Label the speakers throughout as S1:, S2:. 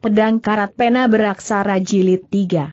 S1: Pedang Karat Pena Beraksara Jilid 3.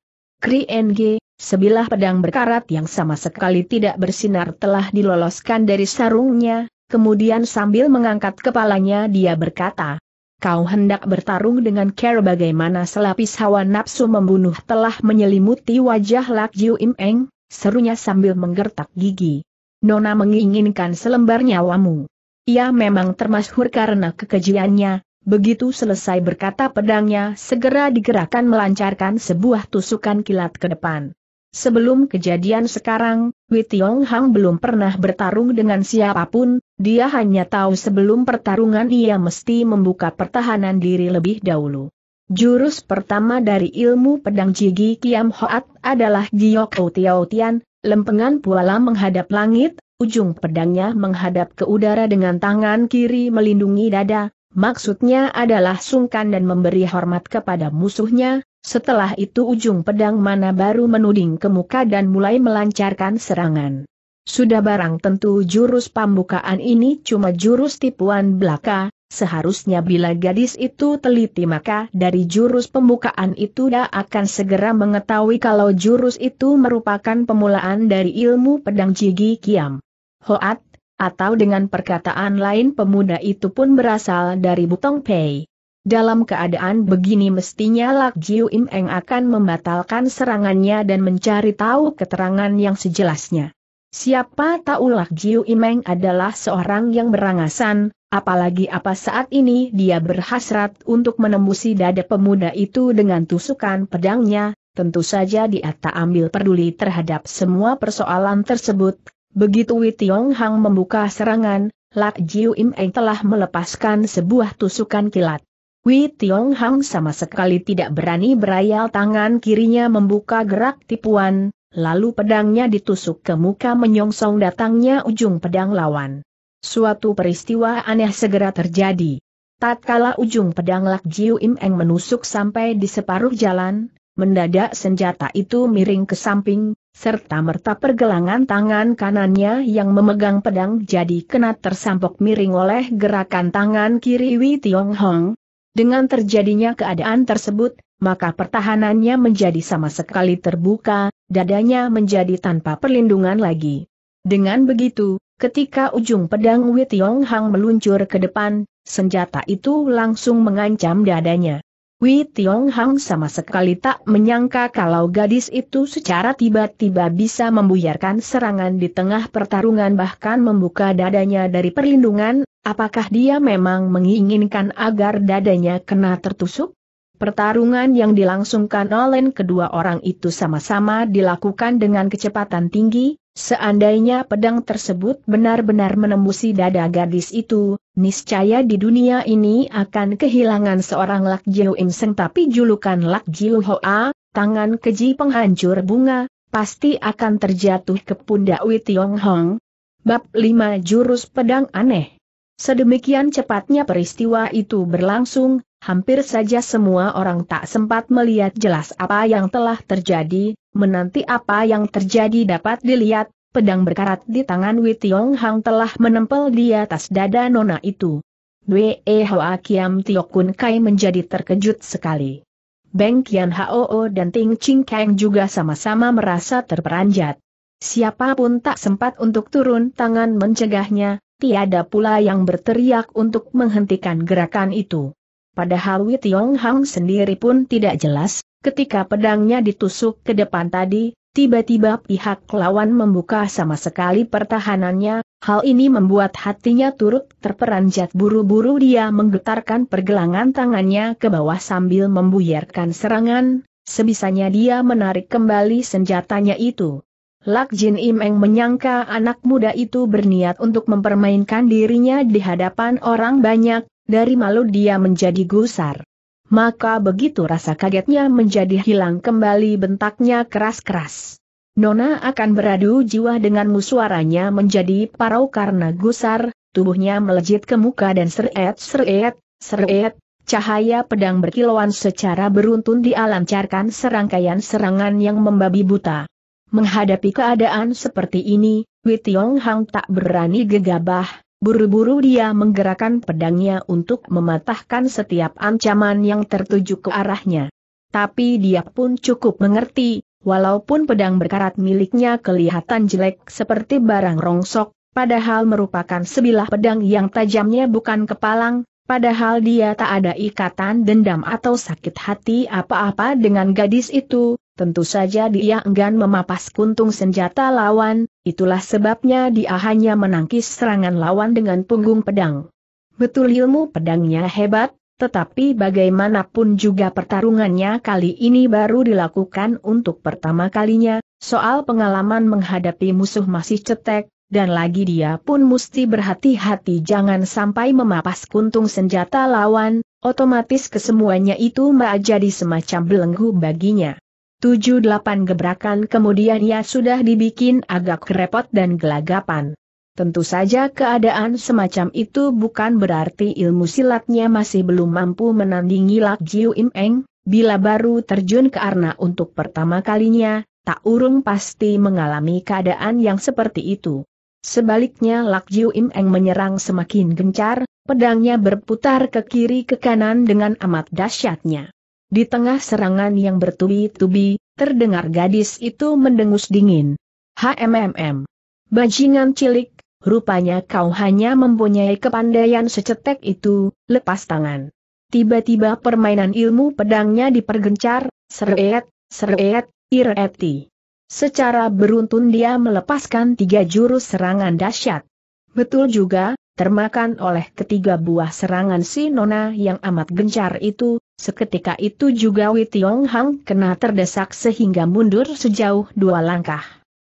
S1: NG, sebilah pedang berkarat yang sama sekali tidak bersinar telah diloloskan dari sarungnya, kemudian sambil mengangkat kepalanya dia berkata, Kau hendak bertarung dengan Care bagaimana selapis hawa nafsu membunuh telah menyelimuti wajah Lak Jiu Im Eng, serunya sambil menggertak gigi. Nona menginginkan selembar nyawamu. Ia ya, memang termasyhur karena kekejiannya, Begitu selesai berkata pedangnya segera digerakkan melancarkan sebuah tusukan kilat ke depan. Sebelum kejadian sekarang, Wei Tiong Hang belum pernah bertarung dengan siapapun, dia hanya tahu sebelum pertarungan ia mesti membuka pertahanan diri lebih dahulu. Jurus pertama dari ilmu pedang Jigi Kiam Hoat adalah Giok Tiao Tian, lempengan puala menghadap langit, ujung pedangnya menghadap ke udara dengan tangan kiri melindungi dada, Maksudnya adalah sungkan dan memberi hormat kepada musuhnya, setelah itu ujung pedang mana baru menuding ke muka dan mulai melancarkan serangan. Sudah barang tentu jurus pembukaan ini cuma jurus tipuan belaka, seharusnya bila gadis itu teliti maka dari jurus pembukaan itu dia akan segera mengetahui kalau jurus itu merupakan pemulaan dari ilmu pedang Jigi Kiam. Hoat atau dengan perkataan lain pemuda itu pun berasal dari Butong Pei. Dalam keadaan begini mestinya Lak Jiu Im Eng akan membatalkan serangannya dan mencari tahu keterangan yang sejelasnya. Siapa tahu Lak Jiu Im Eng adalah seorang yang berangasan, apalagi apa saat ini dia berhasrat untuk menembusi dada pemuda itu dengan tusukan pedangnya, tentu saja dia tak ambil peduli terhadap semua persoalan tersebut, Begitu Wei Tiong Hang membuka serangan, Lak Jiu Im Eng telah melepaskan sebuah tusukan kilat. Wei Tiong Hang sama sekali tidak berani berayal tangan kirinya membuka gerak tipuan, lalu pedangnya ditusuk ke muka menyongsong datangnya ujung pedang lawan. Suatu peristiwa aneh segera terjadi. Tatkala ujung pedang Lak Jiu Im Eng menusuk sampai di separuh jalan, mendadak senjata itu miring ke samping, serta merta pergelangan tangan kanannya yang memegang pedang jadi kena tersampok miring oleh gerakan tangan kiri Wei Tiong Hong. Dengan terjadinya keadaan tersebut, maka pertahanannya menjadi sama sekali terbuka, dadanya menjadi tanpa perlindungan lagi. Dengan begitu, ketika ujung pedang Wei Tiong Hong meluncur ke depan, senjata itu langsung mengancam dadanya. Wei Tiong Hang sama sekali tak menyangka kalau gadis itu secara tiba-tiba bisa membuyarkan serangan di tengah pertarungan bahkan membuka dadanya dari perlindungan, apakah dia memang menginginkan agar dadanya kena tertusuk? Pertarungan yang dilangsungkan oleh kedua orang itu sama-sama dilakukan dengan kecepatan tinggi, Seandainya pedang tersebut benar-benar menembusi dada gadis itu, niscaya di dunia ini akan kehilangan seorang Lak Jiu Im Seng tapi julukan Lak Jiu Hoa, tangan keji penghancur bunga, pasti akan terjatuh ke pundak Wei Tiong Hong. Bab 5 Jurus Pedang Aneh Sedemikian cepatnya peristiwa itu berlangsung, hampir saja semua orang tak sempat melihat jelas apa yang telah terjadi, menanti apa yang terjadi dapat dilihat, pedang berkarat di tangan Wei Tiong Hang telah menempel di atas dada nona itu. Wei Hoa Kiam Tio Kun Kai menjadi terkejut sekali. Beng Kian Hao dan Ting Ching Kang juga sama-sama merasa terperanjat. Siapapun tak sempat untuk turun tangan mencegahnya, tiada pula yang berteriak untuk menghentikan gerakan itu. Padahal Wei Tiong Hang sendiri pun tidak jelas, Ketika pedangnya ditusuk ke depan tadi, tiba-tiba pihak lawan membuka sama sekali pertahanannya, hal ini membuat hatinya turut terperanjat buru-buru dia menggetarkan pergelangan tangannya ke bawah sambil membuyarkan serangan, sebisanya dia menarik kembali senjatanya itu. Lak Jin Imeng menyangka anak muda itu berniat untuk mempermainkan dirinya di hadapan orang banyak, dari malu dia menjadi gusar maka begitu rasa kagetnya menjadi hilang kembali bentaknya keras-keras. Nona akan beradu jiwa dengan suaranya menjadi parau karena gusar, tubuhnya melejit ke muka dan seret-seret, seret, cahaya pedang berkilauan secara beruntun dialancarkan serangkaian serangan yang membabi buta. Menghadapi keadaan seperti ini, Witiong Hang tak berani gegabah, Buru-buru dia menggerakkan pedangnya untuk mematahkan setiap ancaman yang tertuju ke arahnya. Tapi dia pun cukup mengerti, walaupun pedang berkarat miliknya kelihatan jelek seperti barang rongsok, padahal merupakan sebilah pedang yang tajamnya bukan kepalang, padahal dia tak ada ikatan dendam atau sakit hati apa-apa dengan gadis itu, Tentu saja dia enggan memapas kuntung senjata lawan, itulah sebabnya dia hanya menangkis serangan lawan dengan punggung pedang. Betul ilmu pedangnya hebat, tetapi bagaimanapun juga pertarungannya kali ini baru dilakukan untuk pertama kalinya, soal pengalaman menghadapi musuh masih cetek, dan lagi dia pun mesti berhati-hati jangan sampai memapas kuntung senjata lawan, otomatis kesemuanya itu menjadi semacam belenggu baginya. Tujuh delapan gebrakan kemudian ia sudah dibikin agak repot dan gelagapan. Tentu saja keadaan semacam itu bukan berarti ilmu silatnya masih belum mampu menandingi Lak Jiu Im Eng, bila baru terjun ke arna untuk pertama kalinya, tak urung pasti mengalami keadaan yang seperti itu. Sebaliknya Lak Jiu Im Eng menyerang semakin gencar, pedangnya berputar ke kiri ke kanan dengan amat dahsyatnya. Di tengah serangan yang bertubi-tubi, terdengar gadis itu mendengus dingin. HMMM. Bajingan cilik, rupanya kau hanya mempunyai kepandaian secetek itu, lepas tangan. Tiba-tiba permainan ilmu pedangnya dipergencar, seret, seret, ireti. Secara beruntun dia melepaskan tiga jurus serangan dahsyat. Betul juga, termakan oleh ketiga buah serangan si Nona yang amat gencar itu, Seketika itu juga Wei Tiong Hang kena terdesak sehingga mundur sejauh dua langkah.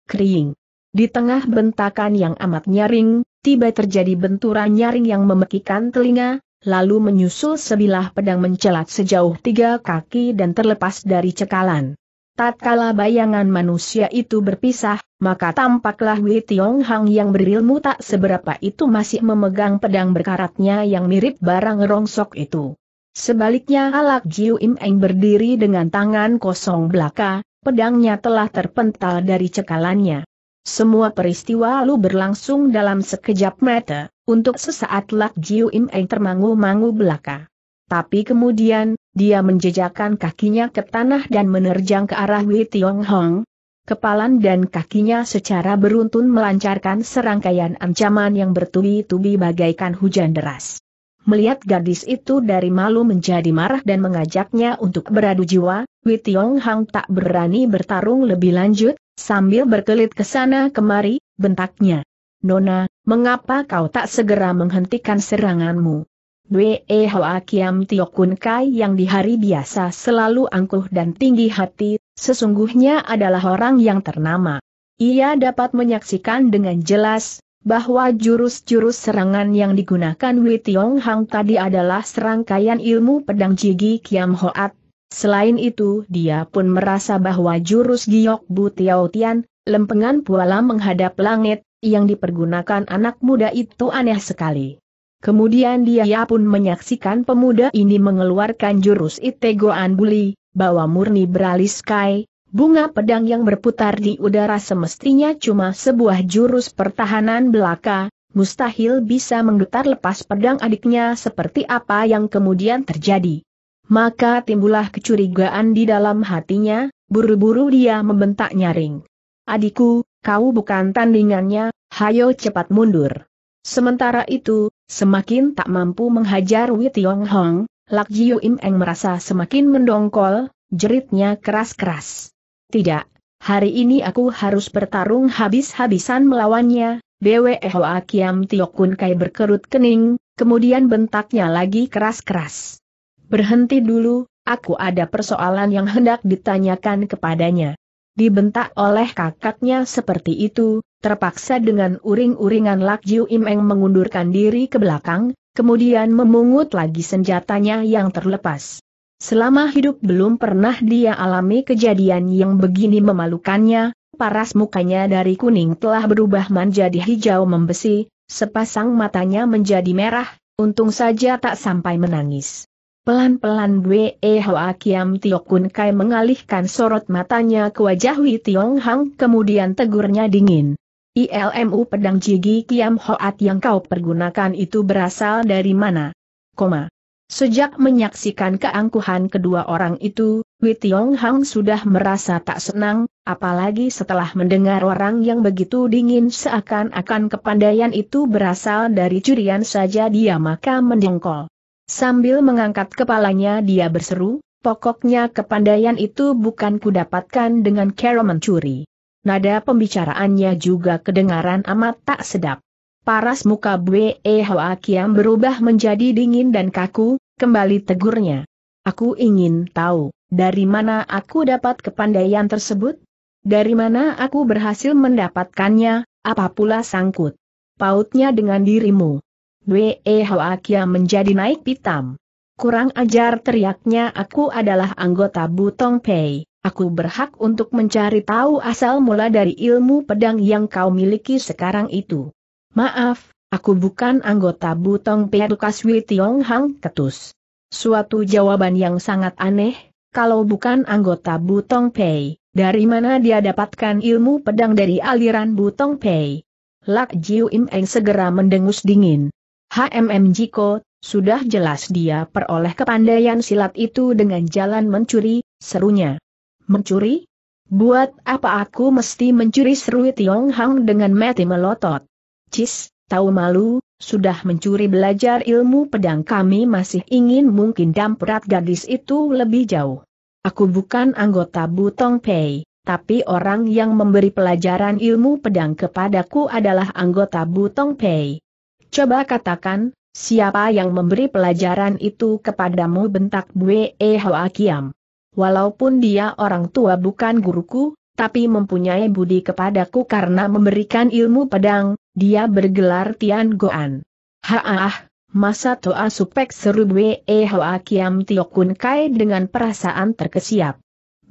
S1: Kering. Di tengah bentakan yang amat nyaring, tiba terjadi benturan nyaring yang memekikan telinga, lalu menyusul sebilah pedang mencelat sejauh tiga kaki dan terlepas dari cekalan. Tatkala bayangan manusia itu berpisah, maka tampaklah Wei Tiong Hang yang berilmu tak seberapa itu masih memegang pedang berkaratnya yang mirip barang rongsok itu. Sebaliknya Alak Jiu Im Eng berdiri dengan tangan kosong belaka, pedangnya telah terpental dari cekalannya. Semua peristiwa lalu berlangsung dalam sekejap mata, untuk sesaat Lak Jiu Im Eng termangu-mangu belaka. Tapi kemudian, dia menjejakkan kakinya ke tanah dan menerjang ke arah Wei Tiong Hong. Kepalan dan kakinya secara beruntun melancarkan serangkaian ancaman yang bertubi-tubi bagaikan hujan deras. Melihat gadis itu dari malu menjadi marah dan mengajaknya untuk beradu jiwa, Wei Tiong Hang tak berani bertarung lebih lanjut, sambil berkelit ke sana kemari, bentaknya. Nona, mengapa kau tak segera menghentikan seranganmu? Wei e Hoa Kiam Kun Kai yang di hari biasa selalu angkuh dan tinggi hati, sesungguhnya adalah orang yang ternama. Ia dapat menyaksikan dengan jelas, bahwa jurus-jurus serangan yang digunakan Wei Tiong Hang tadi adalah serangkaian ilmu pedang Jigi Kiam Hoat. Selain itu dia pun merasa bahwa jurus Giok Bu Tiao Tian, lempengan puala menghadap langit, yang dipergunakan anak muda itu aneh sekali. Kemudian dia pun menyaksikan pemuda ini mengeluarkan jurus Itegoan Buli, bawa murni beralis kai, Bunga pedang yang berputar di udara semestinya cuma sebuah jurus pertahanan belaka, mustahil bisa menggetar lepas pedang adiknya seperti apa yang kemudian terjadi. Maka timbullah kecurigaan di dalam hatinya, buru-buru dia membentak nyaring. Adikku, kau bukan tandingannya, hayo cepat mundur. Sementara itu, semakin tak mampu menghajar Wei Tiong Hong, Lak Jiu Im Eng merasa semakin mendongkol, jeritnya keras-keras. Tidak, hari ini aku harus bertarung habis-habisan melawannya, BWE Hoa Kiam Tiokun Kai berkerut kening, kemudian bentaknya lagi keras-keras. Berhenti dulu, aku ada persoalan yang hendak ditanyakan kepadanya. Dibentak oleh kakaknya seperti itu, terpaksa dengan uring-uringan Lak Jiu Imeng mengundurkan diri ke belakang, kemudian memungut lagi senjatanya yang terlepas. Selama hidup belum pernah dia alami kejadian yang begini memalukannya, paras mukanya dari kuning telah berubah menjadi hijau membesi, sepasang matanya menjadi merah, untung saja tak sampai menangis. Pelan-pelan Bwe Hoa Kiam Tio Kun Kai mengalihkan sorot matanya ke wajah Wi Tiong Hang kemudian tegurnya dingin. ILMU pedang Jigi Kiam Hoat yang kau pergunakan itu berasal dari mana? Koma. Sejak menyaksikan keangkuhan kedua orang itu, Wei Tiong Hang sudah merasa tak senang, apalagi setelah mendengar orang yang begitu dingin seakan-akan kepandaian itu berasal dari curian saja dia maka mendengkol. Sambil mengangkat kepalanya dia berseru, pokoknya kepandaian itu bukan kudapatkan dengan cara mencuri. Nada pembicaraannya juga kedengaran amat tak sedap. Paras muka Bwe Hoa Kiam berubah menjadi dingin dan kaku, kembali tegurnya. Aku ingin tahu, dari mana aku dapat kepandaian tersebut? Dari mana aku berhasil mendapatkannya, apa pula sangkut? Pautnya dengan dirimu. Bwe Hoa Kiam menjadi naik pitam. Kurang ajar teriaknya aku adalah anggota Butong Pei. Aku berhak untuk mencari tahu asal mula dari ilmu pedang yang kau miliki sekarang itu. Maaf, aku bukan anggota Butong Pedukas Tiong Hang Ketus. Suatu jawaban yang sangat aneh, kalau bukan anggota Butong Pei, dari mana dia dapatkan ilmu pedang dari aliran Butong Pei? Lak Jiu Im Eng segera mendengus dingin. HMM Jiko, sudah jelas dia peroleh kepandaian silat itu dengan jalan mencuri, serunya. Mencuri? Buat apa aku mesti mencuri seru Tiong Hang dengan mati melotot? Cis, tahu malu, sudah mencuri belajar ilmu pedang kami masih ingin mungkin damprat gadis itu lebih jauh. Aku bukan anggota Butong Pei, tapi orang yang memberi pelajaran ilmu pedang kepadaku adalah anggota Butong Pei. Coba katakan, siapa yang memberi pelajaran itu kepadamu bentak Bue Hoa Kiam. Walaupun dia orang tua bukan guruku, tapi mempunyai budi kepadaku karena memberikan ilmu pedang, dia bergelar Tian Goan. Haah, masa toa supek seru Wee e Hoa Kiam Tiokun Kai dengan perasaan terkesiap.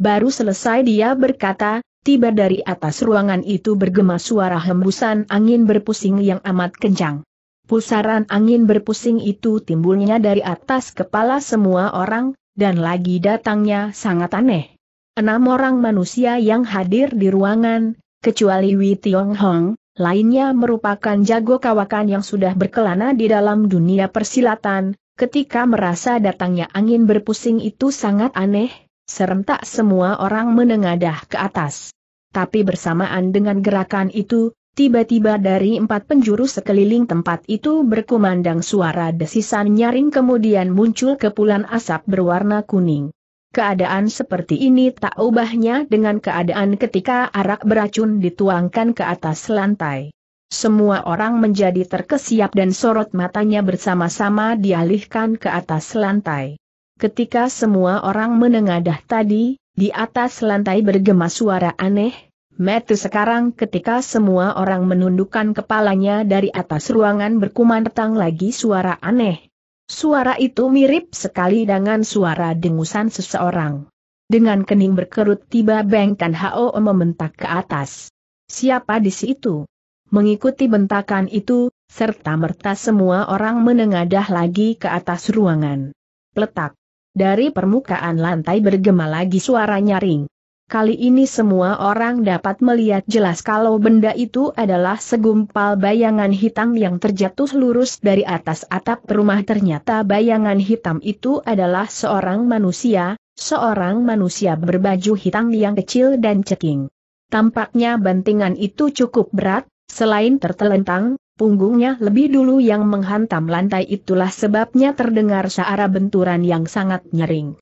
S1: Baru selesai dia berkata, tiba dari atas ruangan itu bergema suara hembusan angin berpusing yang amat kencang. Pusaran angin berpusing itu timbulnya dari atas kepala semua orang, dan lagi datangnya sangat aneh. Enam orang manusia yang hadir di ruangan, kecuali Wei Tiong Hong, lainnya merupakan jago kawakan yang sudah berkelana di dalam dunia persilatan, ketika merasa datangnya angin berpusing itu sangat aneh, serentak semua orang menengadah ke atas. Tapi bersamaan dengan gerakan itu, tiba-tiba dari empat penjuru sekeliling tempat itu berkumandang suara desisan nyaring kemudian muncul kepulan asap berwarna kuning. Keadaan seperti ini tak ubahnya dengan keadaan ketika arak beracun dituangkan ke atas lantai. Semua orang menjadi terkesiap dan sorot matanya bersama-sama dialihkan ke atas lantai. Ketika semua orang menengadah tadi, di atas lantai bergema suara aneh, Metu sekarang ketika semua orang menundukkan kepalanya dari atas ruangan berkumandang lagi suara aneh, Suara itu mirip sekali dengan suara dengusan seseorang. Dengan kening berkerut tiba Beng Tan Hao membentak ke atas. Siapa di situ? Mengikuti bentakan itu, serta merta semua orang menengadah lagi ke atas ruangan. Peletak. Dari permukaan lantai bergema lagi suara nyaring. Kali ini semua orang dapat melihat jelas kalau benda itu adalah segumpal bayangan hitam yang terjatuh lurus dari atas atap rumah. Ternyata bayangan hitam itu adalah seorang manusia, seorang manusia berbaju hitam yang kecil dan ceking. Tampaknya bantingan itu cukup berat, selain tertelentang, punggungnya lebih dulu yang menghantam lantai itulah sebabnya terdengar seara benturan yang sangat nyering.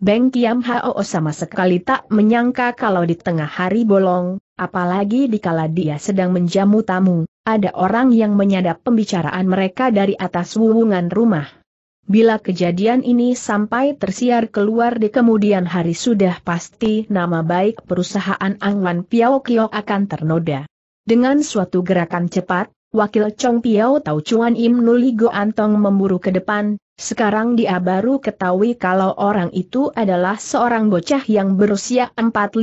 S1: Beng Kiam Hao sama sekali tak menyangka kalau di tengah hari bolong, apalagi dikala dia sedang menjamu tamu, ada orang yang menyadap pembicaraan mereka dari atas wuwungan rumah. Bila kejadian ini sampai tersiar keluar di kemudian hari sudah pasti nama baik perusahaan Angwan Piao Kio akan ternoda. Dengan suatu gerakan cepat, wakil Chong Piao Tau Chuan Im Nuli Go Antong memburu ke depan, sekarang dia baru ketahui kalau orang itu adalah seorang bocah yang berusia 4-15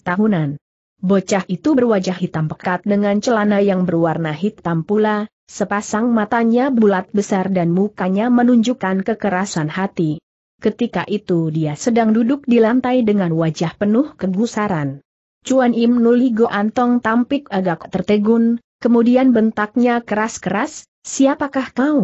S1: tahunan. Bocah itu berwajah hitam pekat dengan celana yang berwarna hitam pula, sepasang matanya bulat besar dan mukanya menunjukkan kekerasan hati. Ketika itu dia sedang duduk di lantai dengan wajah penuh kegusaran. Cuan Im Nuligo Antong tampik agak tertegun, kemudian bentaknya keras-keras, siapakah kau?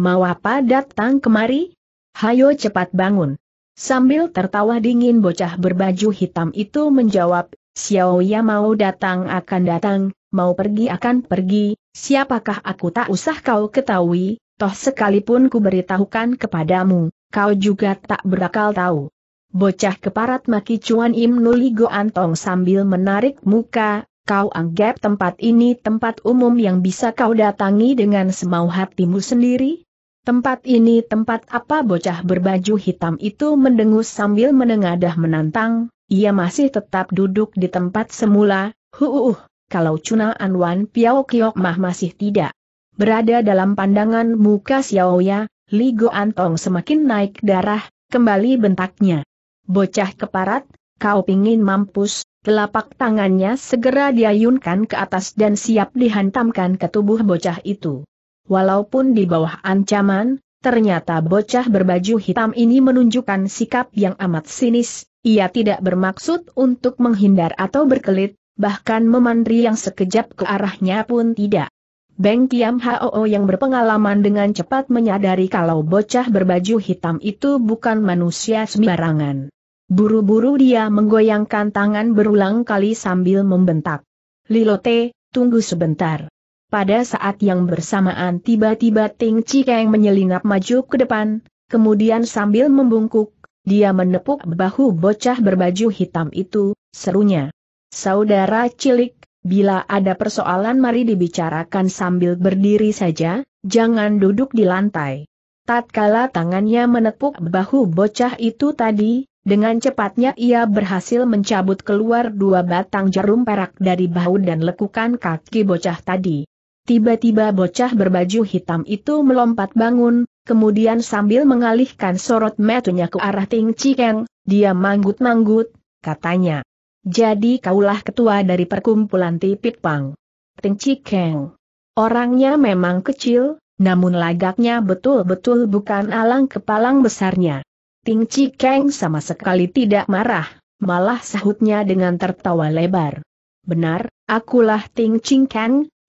S1: mau apa datang kemari? Hayo cepat bangun. Sambil tertawa dingin bocah berbaju hitam itu menjawab, Xiao Ya mau datang akan datang, mau pergi akan pergi, siapakah aku tak usah kau ketahui, toh sekalipun ku beritahukan kepadamu, kau juga tak berakal tahu. Bocah keparat maki Cuan Im Nuli Go Antong sambil menarik muka, kau anggap tempat ini tempat umum yang bisa kau datangi dengan semau hatimu sendiri? Tempat ini tempat apa bocah berbaju hitam itu mendengus sambil menengadah menantang, ia masih tetap duduk di tempat semula, huuh, kalau Cuna Anwan Piao Kiok Mah masih tidak. Berada dalam pandangan muka Xiaoya, Li Go Antong semakin naik darah, kembali bentaknya. Bocah keparat, kau pingin mampus, telapak tangannya segera diayunkan ke atas dan siap dihantamkan ke tubuh bocah itu walaupun di bawah ancaman, ternyata bocah berbaju hitam ini menunjukkan sikap yang amat sinis, ia tidak bermaksud untuk menghindar atau berkelit, bahkan memandri yang sekejap ke arahnya pun tidak. Beng Kiam Hoo yang berpengalaman dengan cepat menyadari kalau bocah berbaju hitam itu bukan manusia sembarangan. Buru-buru dia menggoyangkan tangan berulang kali sambil membentak. Lilote, tunggu sebentar. Pada saat yang bersamaan tiba-tiba Ting Cikeng menyelinap maju ke depan, kemudian sambil membungkuk, dia menepuk bahu bocah berbaju hitam itu, serunya. Saudara cilik, bila ada persoalan mari dibicarakan sambil berdiri saja, jangan duduk di lantai. Tatkala tangannya menepuk bahu bocah itu tadi, dengan cepatnya ia berhasil mencabut keluar dua batang jarum perak dari bahu dan lekukan kaki bocah tadi. Tiba-tiba bocah berbaju hitam itu melompat bangun, kemudian sambil mengalihkan sorot matanya ke arah Ting Chikeng, dia manggut-manggut, katanya. Jadi kaulah ketua dari perkumpulan Tipit Pang. Ting Chikeng. Orangnya memang kecil, namun lagaknya betul-betul bukan alang kepalang besarnya. Ting Chikeng sama sekali tidak marah, malah sahutnya dengan tertawa lebar. Benar, akulah Ting Ching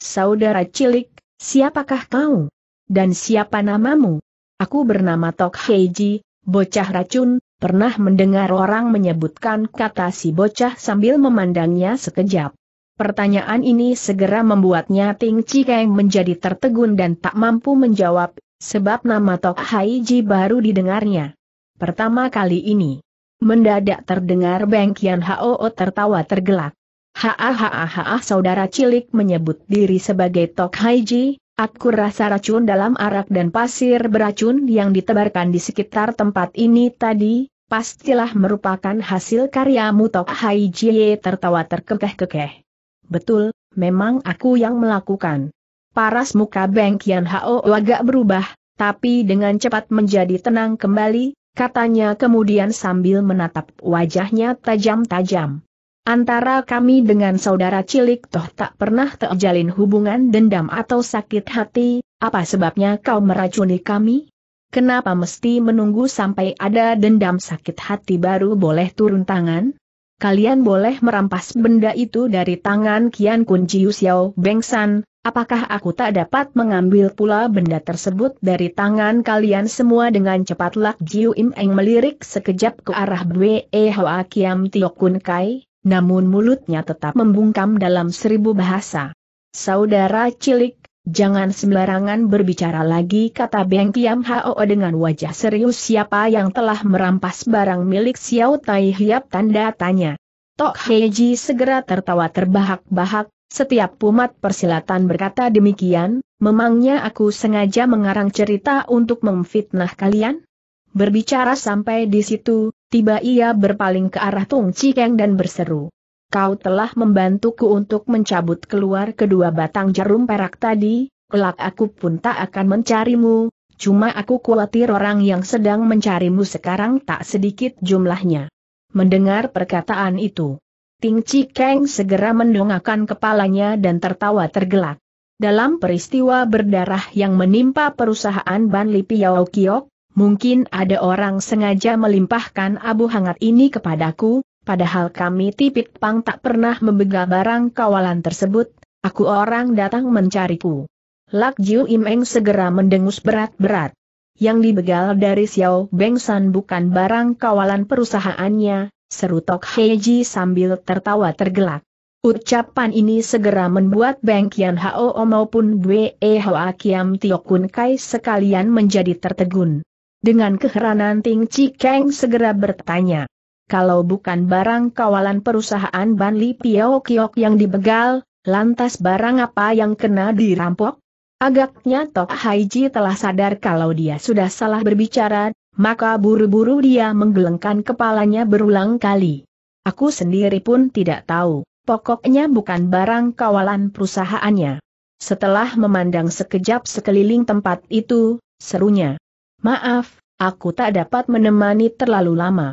S1: Saudara cilik, siapakah kau? Dan siapa namamu? Aku bernama Tok Heiji, bocah racun, pernah mendengar orang menyebutkan kata si bocah sambil memandangnya sekejap. Pertanyaan ini segera membuatnya Ting Cikeng menjadi tertegun dan tak mampu menjawab, sebab nama Tok Heiji baru didengarnya. Pertama kali ini, mendadak terdengar Beng Kian Hao tertawa tergelak. Hahaha, saudara cilik menyebut diri sebagai Tok Haiji, aku rasa racun dalam arak dan pasir beracun yang ditebarkan di sekitar tempat ini tadi, pastilah merupakan hasil karyamu Tok Haiji tertawa terkekeh-kekeh. Betul, memang aku yang melakukan. Paras muka Beng Kian Hao agak berubah, tapi dengan cepat menjadi tenang kembali, katanya kemudian sambil menatap wajahnya tajam-tajam. Antara kami dengan saudara cilik toh tak pernah terjalin hubungan dendam atau sakit hati, apa sebabnya kau meracuni kami? Kenapa mesti menunggu sampai ada dendam sakit hati baru boleh turun tangan? Kalian boleh merampas benda itu dari tangan Kian Kun Jiu Xiao Bengsan, apakah aku tak dapat mengambil pula benda tersebut dari tangan kalian semua dengan cepat Lak Jiu Im Eng melirik sekejap ke arah Bwe Hoa Kiam Tio Kun Kai? namun mulutnya tetap membungkam dalam seribu bahasa. Saudara cilik, jangan sembarangan berbicara lagi kata Beng Kiam Hao dengan wajah serius siapa yang telah merampas barang milik Xiao Tai Hiap tanda tanya. Tok Heiji segera tertawa terbahak-bahak, setiap pumat persilatan berkata demikian, memangnya aku sengaja mengarang cerita untuk memfitnah kalian? Berbicara sampai di situ, tiba ia berpaling ke arah Tung Cikeng dan berseru. Kau telah membantuku untuk mencabut keluar kedua batang jarum perak tadi, kelak aku pun tak akan mencarimu, cuma aku khawatir orang yang sedang mencarimu sekarang tak sedikit jumlahnya. Mendengar perkataan itu, Ting Cikeng segera mendongakkan kepalanya dan tertawa tergelak. Dalam peristiwa berdarah yang menimpa perusahaan Ban Li Piao Kiok, Mungkin ada orang sengaja melimpahkan abu hangat ini kepadaku, padahal kami tipit pang tak pernah membegal barang kawalan tersebut, aku orang datang mencariku. Lak Jiu Imeng segera mendengus berat-berat. Yang dibegal dari Xiao Beng San bukan barang kawalan perusahaannya, seru Tok Heiji sambil tertawa tergelak. Ucapan ini segera membuat Beng Kian Hao maupun Bwe Hoa Kiam Tiokun Kai sekalian menjadi tertegun. Dengan keheranan Ting Chi Kang segera bertanya. Kalau bukan barang kawalan perusahaan Banli Piao Kiok yang dibegal, lantas barang apa yang kena dirampok? Agaknya Tok Haiji telah sadar kalau dia sudah salah berbicara, maka buru-buru dia menggelengkan kepalanya berulang kali. Aku sendiri pun tidak tahu, pokoknya bukan barang kawalan perusahaannya. Setelah memandang sekejap sekeliling tempat itu, serunya. Maaf, aku tak dapat menemani terlalu lama.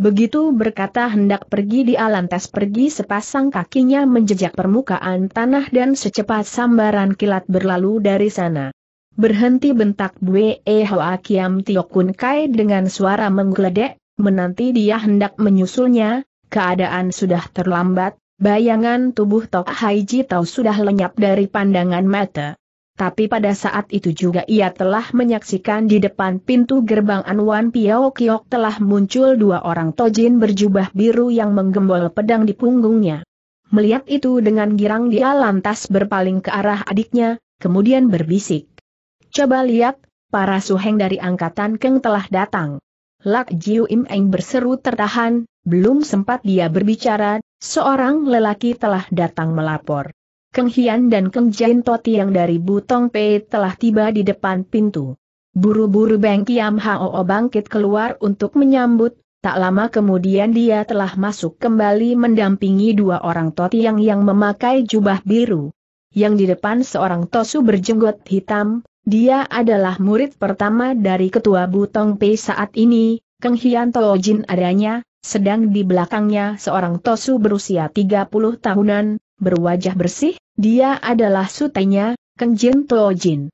S1: Begitu berkata hendak pergi di alantas pergi sepasang kakinya menjejak permukaan tanah dan secepat sambaran kilat berlalu dari sana. Berhenti bentak Bue e Hoa Kiam Tiokun Kai dengan suara menggeledek, menanti dia hendak menyusulnya, keadaan sudah terlambat, bayangan tubuh Tok Haiji Tau sudah lenyap dari pandangan mata. Tapi pada saat itu juga ia telah menyaksikan di depan pintu gerbang Anwan Piao Kiok telah muncul dua orang tojin berjubah biru yang menggembol pedang di punggungnya. Melihat itu dengan girang dia lantas berpaling ke arah adiknya, kemudian berbisik. Coba lihat, para suheng dari angkatan Keng telah datang. Lak Jiu Im Eng berseru tertahan, belum sempat dia berbicara, seorang lelaki telah datang melapor. Keng Hian dan Keng Jain Toti yang dari Butong Pei telah tiba di depan pintu. Buru-buru Beng Kiam Hao bangkit keluar untuk menyambut, tak lama kemudian dia telah masuk kembali mendampingi dua orang Toti yang yang memakai jubah biru. Yang di depan seorang Tosu berjenggot hitam, dia adalah murid pertama dari ketua Butong Pei saat ini, Keng Hian Jin adanya, sedang di belakangnya seorang Tosu berusia 30 tahunan, berwajah bersih, dia adalah sutenya, Kenjin Jin.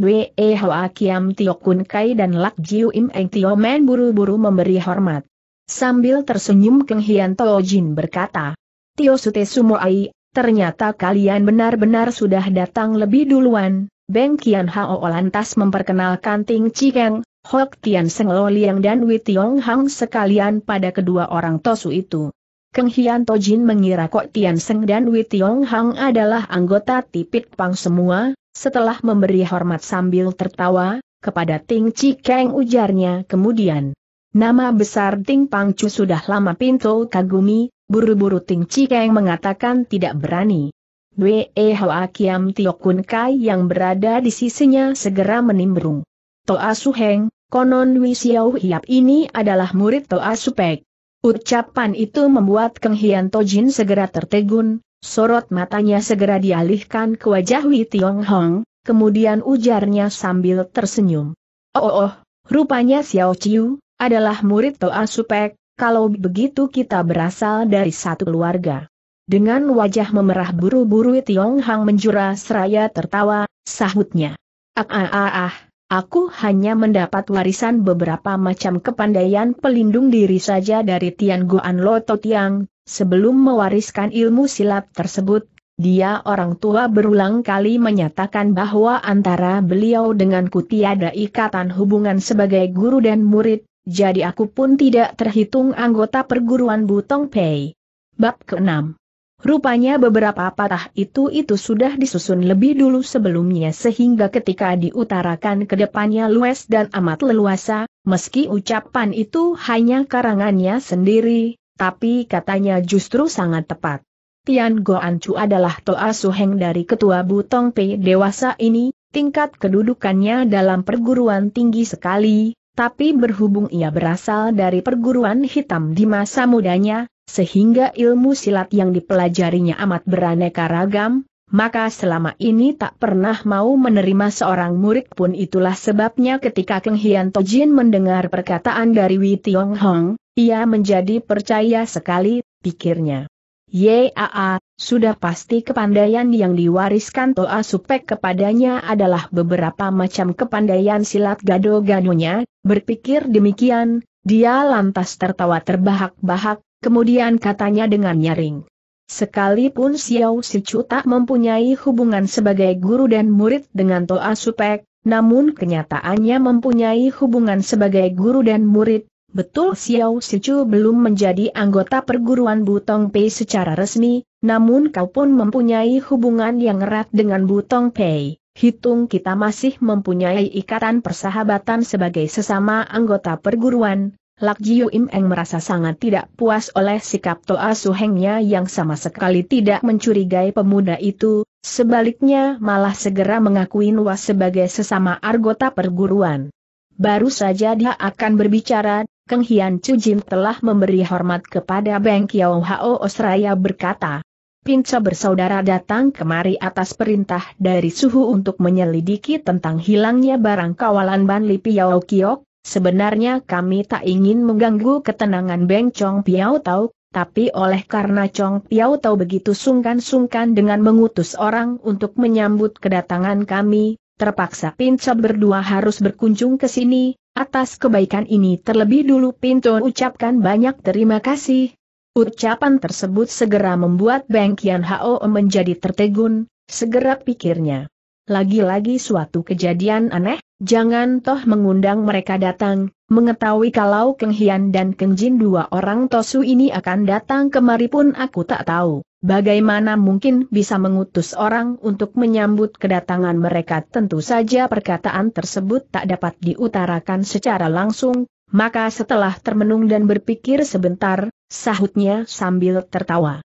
S1: Wei Hoa Kiam Tio Kun Kai dan Lak Jiu Im Eng Tio Men buru-buru memberi hormat. Sambil tersenyum Keng Hian Jin berkata, Tio Sute Sumoai, ternyata kalian benar-benar sudah datang lebih duluan. Beng Kian Hao lantas memperkenalkan Ting Cikeng, Hok Tian Seng Lo Liang dan Wei Tiong Hang sekalian pada kedua orang Tosu itu. Keng Hian Tojin mengira Kok Tian Seng dan Wei Tiong Hang adalah anggota tipit pang semua, setelah memberi hormat sambil tertawa, kepada Ting Chi Keng ujarnya kemudian. Nama besar Ting Pang Chu sudah lama pintu kagumi, buru-buru Ting Chi Keng mengatakan tidak berani. Wei Hoa Kiam Tio Kun Kai yang berada di sisinya segera menimbrung. Toa Su Heng, konon Wei Xiao Hiap ini adalah murid Toa Su Pek. Ucapan itu membuat Keng Hian Tojin segera tertegun, sorot matanya segera dialihkan ke wajah Wei Tiong Hong, kemudian ujarnya sambil tersenyum. Oh, oh, oh rupanya Xiao Chiu, adalah murid Toa Supek, kalau begitu kita berasal dari satu keluarga. Dengan wajah memerah buru-buru Tiong Hang menjura seraya tertawa, sahutnya. Ah ah ah ah, Aku hanya mendapat warisan beberapa macam kepandaian pelindung diri saja dari Tian Guan Loto Tiang, sebelum mewariskan ilmu silat tersebut, dia orang tua berulang kali menyatakan bahwa antara beliau dengan denganku tiada ikatan hubungan sebagai guru dan murid, jadi aku pun tidak terhitung anggota perguruan Butong Pei. Bab ke-6 Rupanya beberapa patah itu-itu sudah disusun lebih dulu sebelumnya sehingga ketika diutarakan ke depannya luas dan amat leluasa, meski ucapan itu hanya karangannya sendiri, tapi katanya justru sangat tepat. Tian Chu adalah Toa Suheng dari Ketua Butong Pei dewasa ini, tingkat kedudukannya dalam perguruan tinggi sekali, tapi berhubung ia berasal dari perguruan hitam di masa mudanya, sehingga ilmu silat yang dipelajarinya amat beraneka ragam, maka selama ini tak pernah mau menerima seorang murid pun itulah sebabnya ketika Keng Hian Tojin mendengar perkataan dari Wei Tiong Hong, ia menjadi percaya sekali, pikirnya. Yaa, sudah pasti kepandaian yang diwariskan Toa Supek kepadanya adalah beberapa macam kepandaian silat gado-gadonya, berpikir demikian, dia lantas tertawa terbahak-bahak, Kemudian katanya dengan nyaring. Sekalipun Xiao Sichu tak mempunyai hubungan sebagai guru dan murid dengan Toa Supek, namun kenyataannya mempunyai hubungan sebagai guru dan murid, betul Xiao Sichu belum menjadi anggota perguruan Butong Pei secara resmi, namun kau pun mempunyai hubungan yang erat dengan Butong Pei. Hitung kita masih mempunyai ikatan persahabatan sebagai sesama anggota perguruan, Lak Jiu Im Eng merasa sangat tidak puas oleh sikap Toa Hengnya yang sama sekali tidak mencurigai pemuda itu, sebaliknya malah segera mengakui Nua sebagai sesama argota perguruan. Baru saja dia akan berbicara, Keng Hian Chu Jin telah memberi hormat kepada Beng Kiao Hao Osraya berkata, Pinca bersaudara datang kemari atas perintah dari Suhu untuk menyelidiki tentang hilangnya barang kawalan Ban Lipi Piao Kiok, Sebenarnya kami tak ingin mengganggu ketenangan Beng Chong Piao Tau, tapi oleh karena Chong Piao Tau begitu sungkan-sungkan dengan mengutus orang untuk menyambut kedatangan kami, terpaksa Pinco berdua harus berkunjung ke sini, atas kebaikan ini terlebih dulu Pinto ucapkan banyak terima kasih. Ucapan tersebut segera membuat Beng Kian Hao menjadi tertegun, segera pikirnya. Lagi-lagi suatu kejadian aneh, Jangan toh mengundang mereka datang, mengetahui kalau Keng Hian dan Keng Jin dua orang Tosu ini akan datang kemari pun aku tak tahu. Bagaimana mungkin bisa mengutus orang untuk menyambut kedatangan mereka tentu saja perkataan tersebut tak dapat diutarakan secara langsung, maka setelah termenung dan berpikir sebentar, sahutnya sambil tertawa.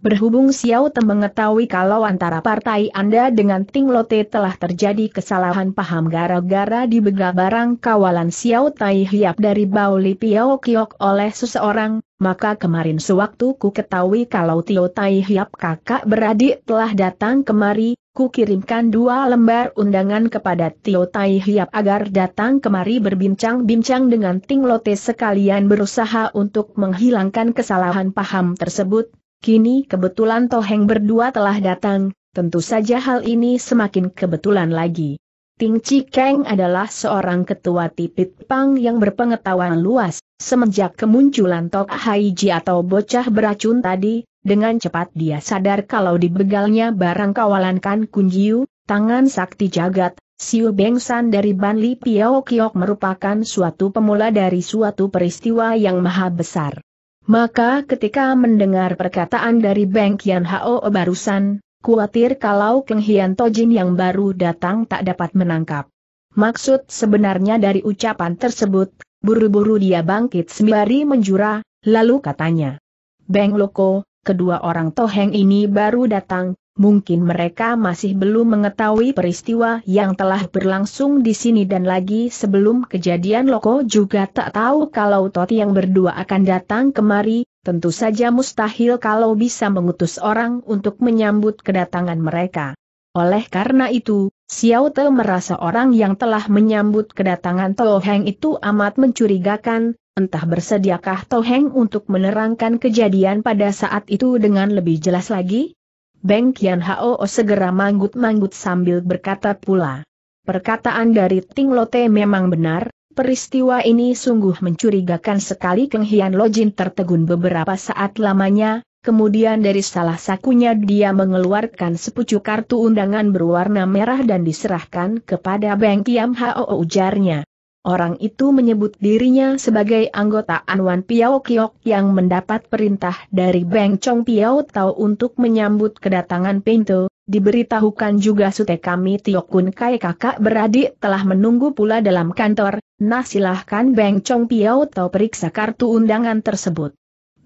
S1: Berhubung Xiao Tem mengetahui kalau antara partai Anda dengan Ting Lote telah terjadi kesalahan paham gara-gara dibegal barang kawalan Xiao Tai Hiap dari Bauli Piao Kiok oleh seseorang, maka kemarin sewaktu ku ketahui kalau Tio Tai Hiap kakak beradik telah datang kemari, ku kirimkan dua lembar undangan kepada Tio Tai Hiap agar datang kemari berbincang-bincang dengan Ting Lote sekalian berusaha untuk menghilangkan kesalahan paham tersebut, Kini kebetulan Toheng berdua telah datang, tentu saja hal ini semakin kebetulan lagi. Ting Chi Kang adalah seorang ketua tipit pang yang berpengetahuan luas, semenjak kemunculan Tok Haiji atau bocah beracun tadi, dengan cepat dia sadar kalau dibegalnya barang kawalan Kan Jiu, tangan sakti jagat, Siu Bengsan dari Ban Li Piao Kiok merupakan suatu pemula dari suatu peristiwa yang maha besar. Maka ketika mendengar perkataan dari Beng Kian Hao barusan, khawatir kalau Keng Hian Tojin yang baru datang tak dapat menangkap. Maksud sebenarnya dari ucapan tersebut, buru-buru dia bangkit sembari menjura, lalu katanya. Beng Loko, kedua orang Toheng ini baru datang, mungkin mereka masih belum mengetahui peristiwa yang telah berlangsung di sini dan lagi sebelum kejadian Loko juga tak tahu kalau Toti yang berdua akan datang kemari, tentu saja mustahil kalau bisa mengutus orang untuk menyambut kedatangan mereka. Oleh karena itu, Xiao Te merasa orang yang telah menyambut kedatangan Tao Heng itu amat mencurigakan, entah bersediakah Tao Heng untuk menerangkan kejadian pada saat itu dengan lebih jelas lagi? Beng Kian Hao segera manggut-manggut sambil berkata pula. Perkataan dari Ting Lote memang benar, peristiwa ini sungguh mencurigakan sekali Keng Hian Lojin tertegun beberapa saat lamanya, kemudian dari salah sakunya dia mengeluarkan sepucuk kartu undangan berwarna merah dan diserahkan kepada Beng Kian Hao ujarnya. Orang itu menyebut dirinya sebagai anggota Anwan Piao Kiok yang mendapat perintah dari Beng Chong Piao Tau untuk menyambut kedatangan Pinto. Diberitahukan juga sute kami Tio Kun Kai kakak beradik telah menunggu pula dalam kantor, nah silahkan Beng Chong Piao Tau periksa kartu undangan tersebut.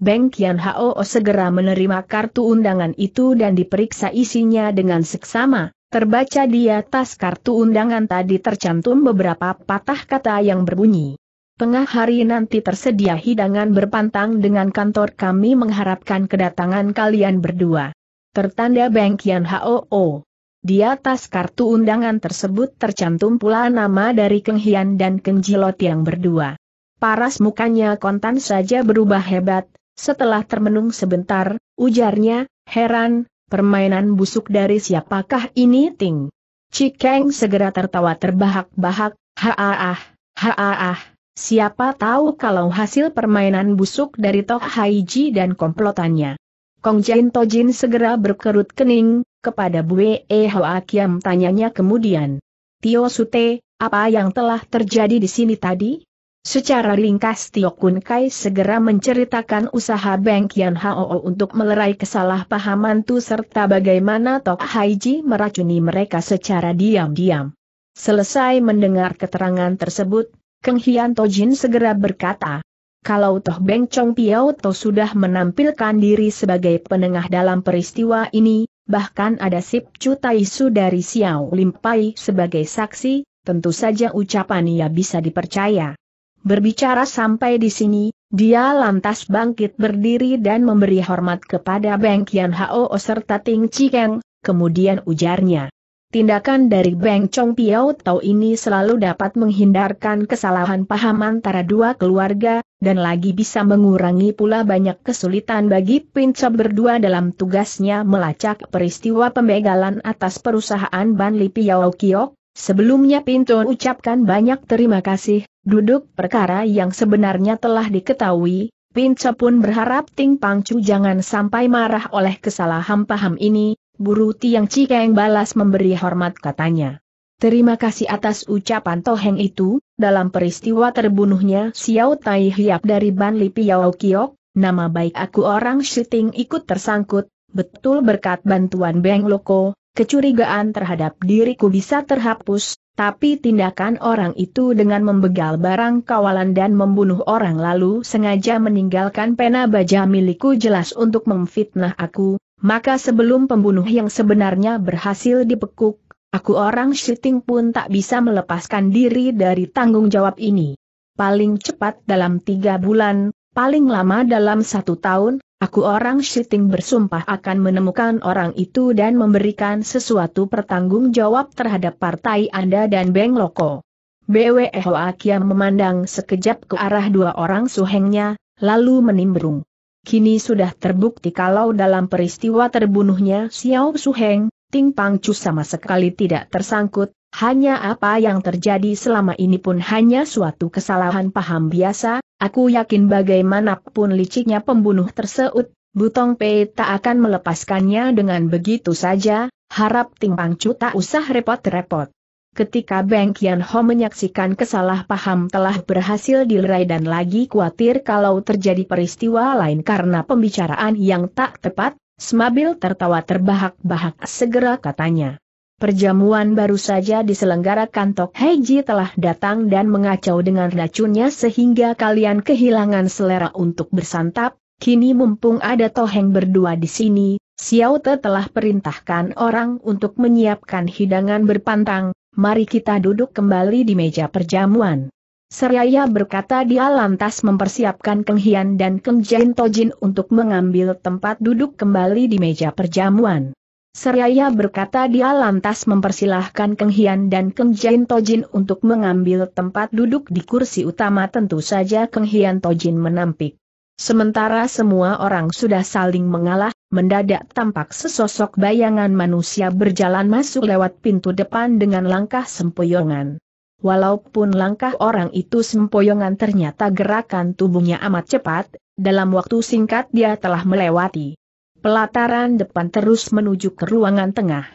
S1: Beng Kian Hao segera menerima kartu undangan itu dan diperiksa isinya dengan seksama. Terbaca di atas kartu undangan tadi tercantum beberapa patah kata yang berbunyi. Tengah hari nanti tersedia hidangan berpantang dengan kantor kami mengharapkan kedatangan kalian berdua. Tertanda Bengkian HOO. Di atas kartu undangan tersebut tercantum pula nama dari Keng Hian dan Keng Jilot yang berdua. Paras mukanya kontan saja berubah hebat, setelah termenung sebentar, ujarnya, heran, Permainan busuk dari siapakah ini Ting? Cikeng segera tertawa terbahak-bahak, haaah, haaah, siapa tahu kalau hasil permainan busuk dari Tok Haiji dan komplotannya. Kong Jain Jin segera berkerut kening, kepada Bue E Hoa Kiam tanyanya kemudian. Tio Sute, apa yang telah terjadi di sini tadi? Secara ringkas Tio Kun Kai segera menceritakan usaha Beng Kian Hao untuk melerai kesalahpahaman itu serta bagaimana Tok Haiji meracuni mereka secara diam-diam. Selesai mendengar keterangan tersebut, Keng Hian To Jin segera berkata, kalau Toh Beng Chong Piao To sudah menampilkan diri sebagai penengah dalam peristiwa ini, bahkan ada Sip Chu Tai Su dari Xiao Lim Pai sebagai saksi, tentu saja ucapan ia bisa dipercaya. Berbicara sampai di sini, dia lantas bangkit berdiri dan memberi hormat kepada Beng Kian Hao serta Ting Chikeng, kemudian ujarnya. Tindakan dari Beng Chong Piao Tau ini selalu dapat menghindarkan kesalahan paham antara dua keluarga, dan lagi bisa mengurangi pula banyak kesulitan bagi Pincap berdua dalam tugasnya melacak peristiwa pembegalan atas perusahaan Ban Li Piao Kiok, Sebelumnya Pinto ucapkan banyak terima kasih, duduk perkara yang sebenarnya telah diketahui, Pinco pun berharap Ting Pangcu jangan sampai marah oleh kesalahan paham ini, buru Tiang Cikeng balas memberi hormat katanya. Terima kasih atas ucapan Toheng itu, dalam peristiwa terbunuhnya Xiao Tai Hiap dari Ban Li Piao Kiok, nama baik aku orang syuting ikut tersangkut, betul berkat bantuan Beng Loko, Kecurigaan terhadap diriku bisa terhapus, tapi tindakan orang itu dengan membegal barang kawalan dan membunuh orang lalu sengaja meninggalkan pena baja milikku jelas untuk memfitnah aku, maka sebelum pembunuh yang sebenarnya berhasil dipekuk, aku orang syuting pun tak bisa melepaskan diri dari tanggung jawab ini. Paling cepat dalam tiga bulan, Paling lama dalam satu tahun, aku orang syuting bersumpah akan menemukan orang itu dan memberikan sesuatu pertanggung jawab terhadap partai Anda dan Beng Loko. BW Kiam memandang sekejap ke arah dua orang suhengnya, lalu menimbrung. Kini sudah terbukti kalau dalam peristiwa terbunuhnya Xiao Suheng, Ting Pangcu sama sekali tidak tersangkut, hanya apa yang terjadi selama ini pun hanya suatu kesalahan paham biasa, Aku yakin bagaimanapun liciknya pembunuh tersebut, Butong Pei tak akan melepaskannya dengan begitu saja, harap Ting Pangcu tak usah repot-repot. Ketika Beng Kian Ho menyaksikan kesalahpaham telah berhasil dilerai dan lagi khawatir kalau terjadi peristiwa lain karena pembicaraan yang tak tepat, Smabil tertawa terbahak-bahak segera katanya. Perjamuan baru saja diselenggarakan Tok Heiji telah datang dan mengacau dengan racunnya sehingga kalian kehilangan selera untuk bersantap, kini mumpung ada Toheng berdua di sini, Xiao Te telah perintahkan orang untuk menyiapkan hidangan berpantang, mari kita duduk kembali di meja perjamuan. Seraya berkata dia lantas mempersiapkan Keng Hian dan Keng Jin Tojin untuk mengambil tempat duduk kembali di meja perjamuan. Seraya berkata dia lantas mempersilahkan Keng Hian dan Keng Jain Tojin untuk mengambil tempat duduk di kursi utama tentu saja Keng Hian Tojin menampik. Sementara semua orang sudah saling mengalah, mendadak tampak sesosok bayangan manusia berjalan masuk lewat pintu depan dengan langkah sempoyongan. Walaupun langkah orang itu sempoyongan ternyata gerakan tubuhnya amat cepat, dalam waktu singkat dia telah melewati pelataran depan terus menuju ke ruangan tengah.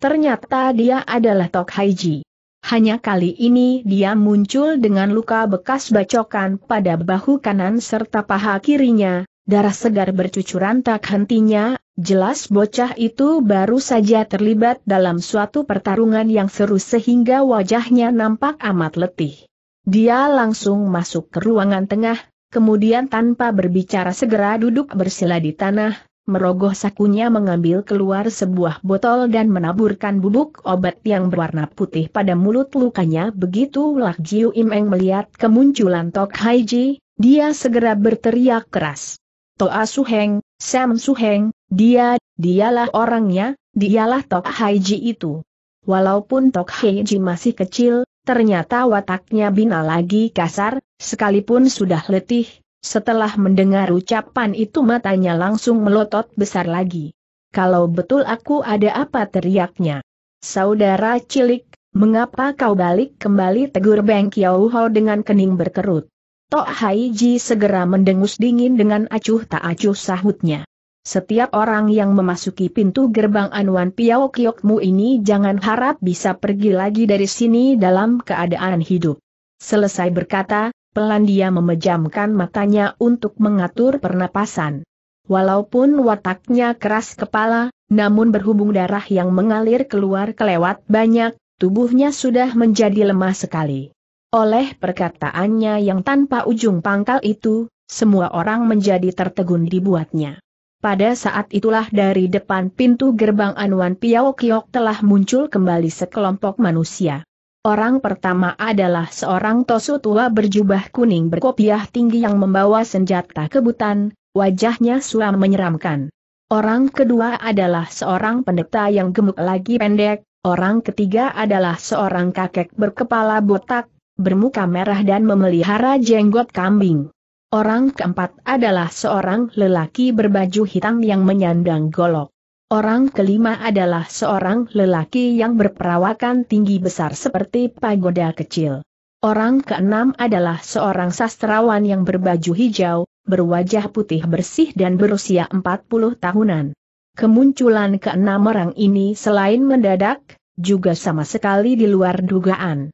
S1: Ternyata dia adalah Tok Haiji. Hanya kali ini dia muncul dengan luka bekas bacokan pada bahu kanan serta paha kirinya, darah segar bercucuran tak hentinya, jelas bocah itu baru saja terlibat dalam suatu pertarungan yang seru sehingga wajahnya nampak amat letih. Dia langsung masuk ke ruangan tengah, kemudian tanpa berbicara segera duduk bersila di tanah, merogoh sakunya mengambil keluar sebuah botol dan menaburkan bubuk obat yang berwarna putih pada mulut lukanya begitu Lak Jiu Imeng melihat kemunculan Tok Hai Ji, dia segera berteriak keras. Toa Su Heng, Sam Su Heng, dia, dialah orangnya, dialah Tok Hai Ji itu. Walaupun Tok Hai Ji masih kecil, ternyata wataknya bina lagi kasar, sekalipun sudah letih, setelah mendengar ucapan itu matanya langsung melotot besar lagi. Kalau betul aku ada apa teriaknya. Saudara cilik, mengapa kau balik kembali tegur Beng Kiao Ho dengan kening berkerut. Tok Haiji segera mendengus dingin dengan acuh tak acuh sahutnya. Setiap orang yang memasuki pintu gerbang Anuan Piao Kiokmu ini jangan harap bisa pergi lagi dari sini dalam keadaan hidup. Selesai berkata, pelan dia memejamkan matanya untuk mengatur pernapasan. Walaupun wataknya keras kepala, namun berhubung darah yang mengalir keluar kelewat banyak, tubuhnya sudah menjadi lemah sekali. Oleh perkataannya yang tanpa ujung pangkal itu, semua orang menjadi tertegun dibuatnya. Pada saat itulah dari depan pintu gerbang Anwan Piao Kiok telah muncul kembali sekelompok manusia. Orang pertama adalah seorang tosu tua berjubah kuning berkopiah tinggi yang membawa senjata kebutan, wajahnya suam menyeramkan. Orang kedua adalah seorang pendeta yang gemuk lagi pendek, orang ketiga adalah seorang kakek berkepala botak, bermuka merah dan memelihara jenggot kambing. Orang keempat adalah seorang lelaki berbaju hitam yang menyandang golok. Orang kelima adalah seorang lelaki yang berperawakan tinggi besar seperti pagoda kecil. Orang keenam adalah seorang sastrawan yang berbaju hijau, berwajah putih bersih dan berusia 40 tahunan. Kemunculan keenam orang ini selain mendadak, juga sama sekali di luar dugaan.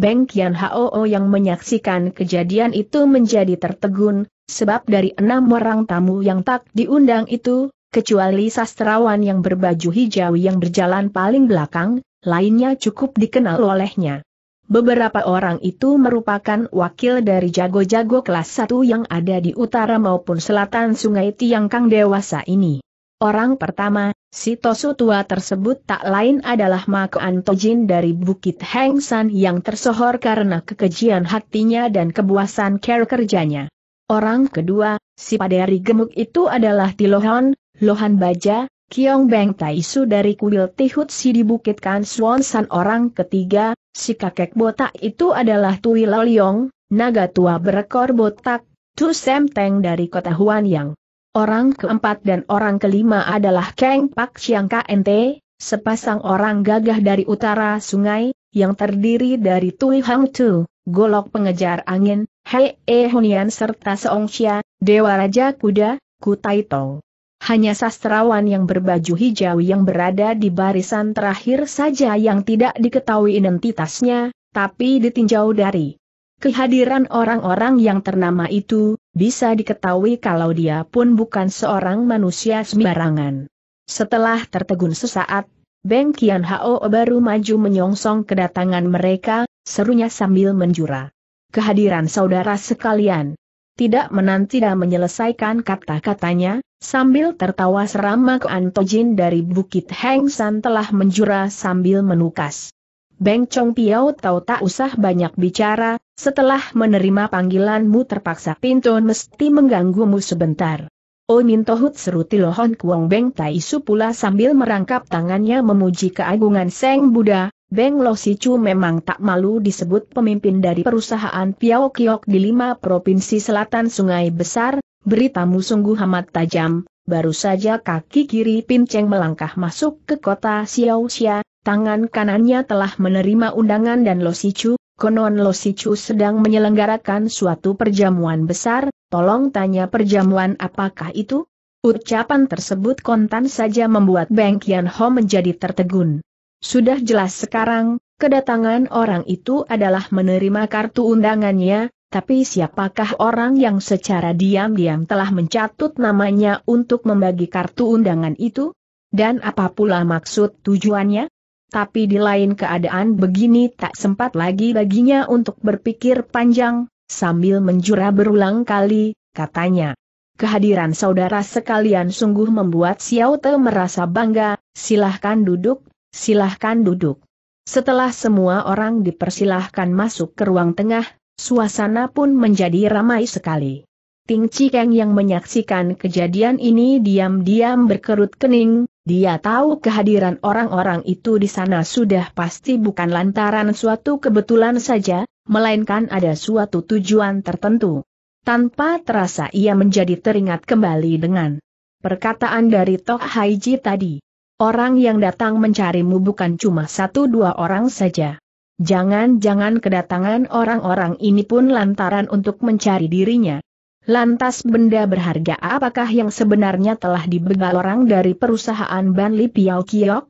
S1: Beng Kian Hoo yang menyaksikan kejadian itu menjadi tertegun, sebab dari enam orang tamu yang tak diundang itu, kecuali sastrawan yang berbaju hijau yang berjalan paling belakang, lainnya cukup dikenal olehnya. Beberapa orang itu merupakan wakil dari jago-jago kelas 1 yang ada di utara maupun selatan sungai Tiangkang dewasa ini. Orang pertama, si Tosu tua tersebut tak lain adalah Mako Antojin dari Bukit Hengsan yang tersohor karena kekejian hatinya dan kebuasan care kerjanya. Orang kedua, si paderi gemuk itu adalah Tilohon, Lohan Baja, Kiong Beng Taisu dari kuil Tihut Si di Bukit kan Suon San orang ketiga, si kakek botak itu adalah Tui Loliong, naga tua berekor botak, Tu Sem Teng dari kota Huan Yang. Orang keempat dan orang kelima adalah Keng Pak Chiang KNT, sepasang orang gagah dari utara sungai, yang terdiri dari Tui Hang Tu, Golok Pengejar Angin, Hei E Hunian serta Chia, Dewa Raja Kuda, Kutai Tong. Hanya sastrawan yang berbaju hijau yang berada di barisan terakhir saja yang tidak diketahui identitasnya, tapi ditinjau dari kehadiran orang-orang yang ternama itu, bisa diketahui kalau dia pun bukan seorang manusia sembarangan. Setelah tertegun sesaat, Beng Kian Hao baru maju menyongsong kedatangan mereka, serunya sambil menjura. Kehadiran saudara sekalian. Tidak menanti dan menyelesaikan kata-katanya, Sambil tertawa seram Kuan Tojin dari Bukit Heng San telah menjura sambil menukas. Beng Chong Piao tahu tak usah banyak bicara, setelah menerima panggilanmu terpaksa pintu mesti mengganggumu sebentar. Oh Tohut seru Tilohon Kuang Beng Tai Su pula sambil merangkap tangannya memuji keagungan Seng Buddha, Beng Lo Sichu memang tak malu disebut pemimpin dari perusahaan Piao Kiok di lima provinsi selatan Sungai Besar, Beritamu sungguh amat tajam, baru saja kaki kiri Pinceng melangkah masuk ke kota Xiaoxia, tangan kanannya telah menerima undangan dan Losicu, konon Losicu sedang menyelenggarakan suatu perjamuan besar, tolong tanya perjamuan apakah itu? Ucapan tersebut kontan saja membuat Beng Kian Ho menjadi tertegun. Sudah jelas sekarang, kedatangan orang itu adalah menerima kartu undangannya, tapi siapakah orang yang secara diam-diam telah mencatut namanya untuk membagi kartu undangan itu? Dan apa pula maksud tujuannya? Tapi di lain keadaan begini tak sempat lagi baginya untuk berpikir panjang, sambil menjura berulang kali, katanya. Kehadiran saudara sekalian sungguh membuat Xiao Te merasa bangga, silahkan duduk, silahkan duduk. Setelah semua orang dipersilahkan masuk ke ruang tengah, Suasana pun menjadi ramai sekali. Ting Cikeng yang menyaksikan kejadian ini diam-diam berkerut kening, dia tahu kehadiran orang-orang itu di sana sudah pasti bukan lantaran suatu kebetulan saja, melainkan ada suatu tujuan tertentu. Tanpa terasa ia menjadi teringat kembali dengan perkataan dari Tok Haiji tadi. Orang yang datang mencarimu bukan cuma satu dua orang saja. Jangan-jangan kedatangan orang-orang ini pun lantaran untuk mencari dirinya. Lantas benda berharga apakah yang sebenarnya telah dibegal orang dari perusahaan Banli Piao Kiok?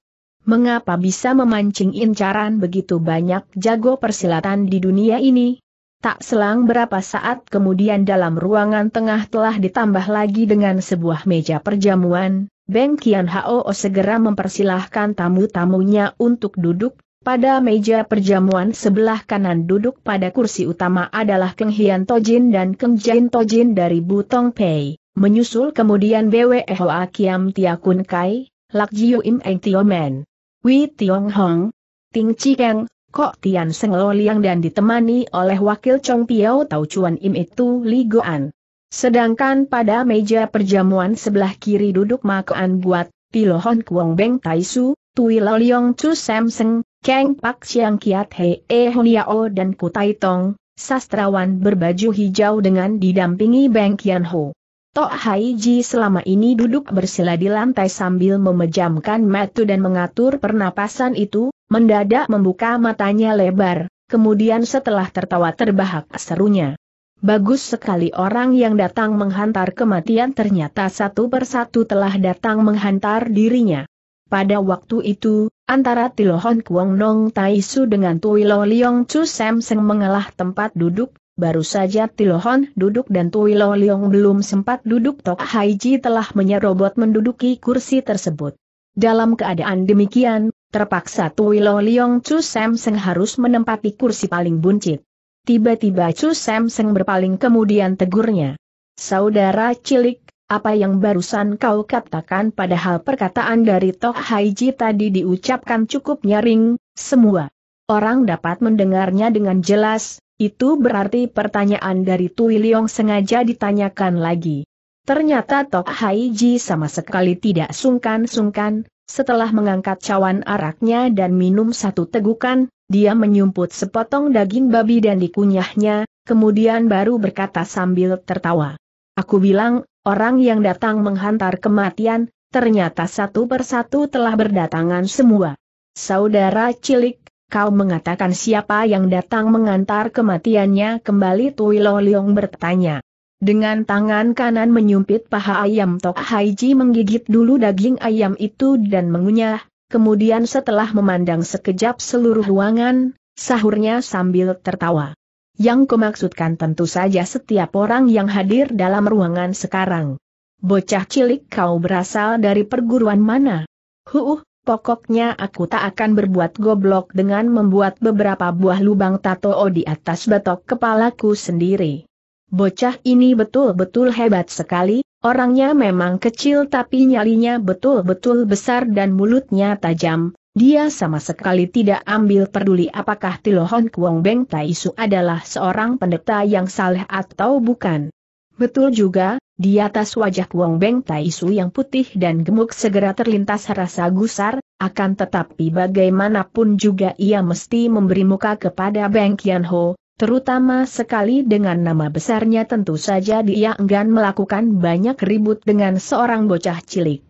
S1: Mengapa bisa memancing incaran begitu banyak jago persilatan di dunia ini? Tak selang berapa saat kemudian dalam ruangan tengah telah ditambah lagi dengan sebuah meja perjamuan, Beng Kian Hao segera mempersilahkan tamu-tamunya untuk duduk, pada meja perjamuan sebelah kanan duduk pada kursi utama adalah Keng Hian Tojin dan Keng Jain Tojin dari Butong Pei, menyusul kemudian Bwe Hoa Kiam Tia Kun Kai, Lak Jiu Im Eng Tio Men, Wei Tiong Hong, Ting Chi Keng, Kok Tian Seng Lo Liang dan ditemani oleh wakil Chong Piao Tau Chuan Im itu Li Goan. Sedangkan pada meja perjamuan sebelah kiri duduk Makoan Buat, Pilohon Kuong Beng Tai Su, Tui Lo Chu Samseng, Kang Pak Siang Kiat He E Honiao dan Kutai Tong, sastrawan berbaju hijau dengan didampingi Beng Kian Ho. Tok Hai Ji selama ini duduk bersila di lantai sambil memejamkan mata dan mengatur pernapasan itu, mendadak membuka matanya lebar, kemudian setelah tertawa terbahak serunya. Bagus sekali orang yang datang menghantar kematian ternyata satu persatu telah datang menghantar dirinya. Pada waktu itu, antara Tilohon Kuang Nong Tai Su dengan Tuilo Liong Chu Sam Seng mengalah tempat duduk, baru saja Tilohon duduk dan Tuilo Liong belum sempat duduk Tok Hai Ji telah menyerobot menduduki kursi tersebut. Dalam keadaan demikian, terpaksa Tuilo Liong Chu Sam Seng harus menempati kursi paling buncit. Tiba-tiba Chu Sam Seng berpaling kemudian tegurnya. Saudara cilik, apa yang barusan kau katakan padahal perkataan dari Toh Haiji tadi diucapkan cukup nyaring, semua orang dapat mendengarnya dengan jelas, itu berarti pertanyaan dari Tui Liong sengaja ditanyakan lagi. Ternyata Toh Haiji sama sekali tidak sungkan-sungkan, setelah mengangkat cawan araknya dan minum satu tegukan, dia menyumput sepotong daging babi dan dikunyahnya, kemudian baru berkata sambil tertawa. Aku bilang, Orang yang datang menghantar kematian, ternyata satu persatu telah berdatangan semua. Saudara cilik, kau mengatakan siapa yang datang mengantar kematiannya kembali Tuilo Liong bertanya. Dengan tangan kanan menyumpit paha ayam Tok Haiji menggigit dulu daging ayam itu dan mengunyah, kemudian setelah memandang sekejap seluruh ruangan, sahurnya sambil tertawa. Yang kumaksudkan tentu saja setiap orang yang hadir dalam ruangan sekarang. Bocah cilik kau berasal dari perguruan mana? Huh, pokoknya aku tak akan berbuat goblok dengan membuat beberapa buah lubang tato di atas batok kepalaku sendiri. Bocah ini betul-betul hebat sekali, orangnya memang kecil tapi nyalinya betul-betul besar dan mulutnya tajam, dia sama sekali tidak ambil peduli apakah Tilohon Kuong Beng Taisu adalah seorang pendeta yang saleh atau bukan. Betul juga, di atas wajah Kuong Beng Taisu yang putih dan gemuk segera terlintas rasa gusar, akan tetapi bagaimanapun juga ia mesti memberi muka kepada Beng Kian Ho, terutama sekali dengan nama besarnya tentu saja dia enggan melakukan banyak ribut dengan seorang bocah cilik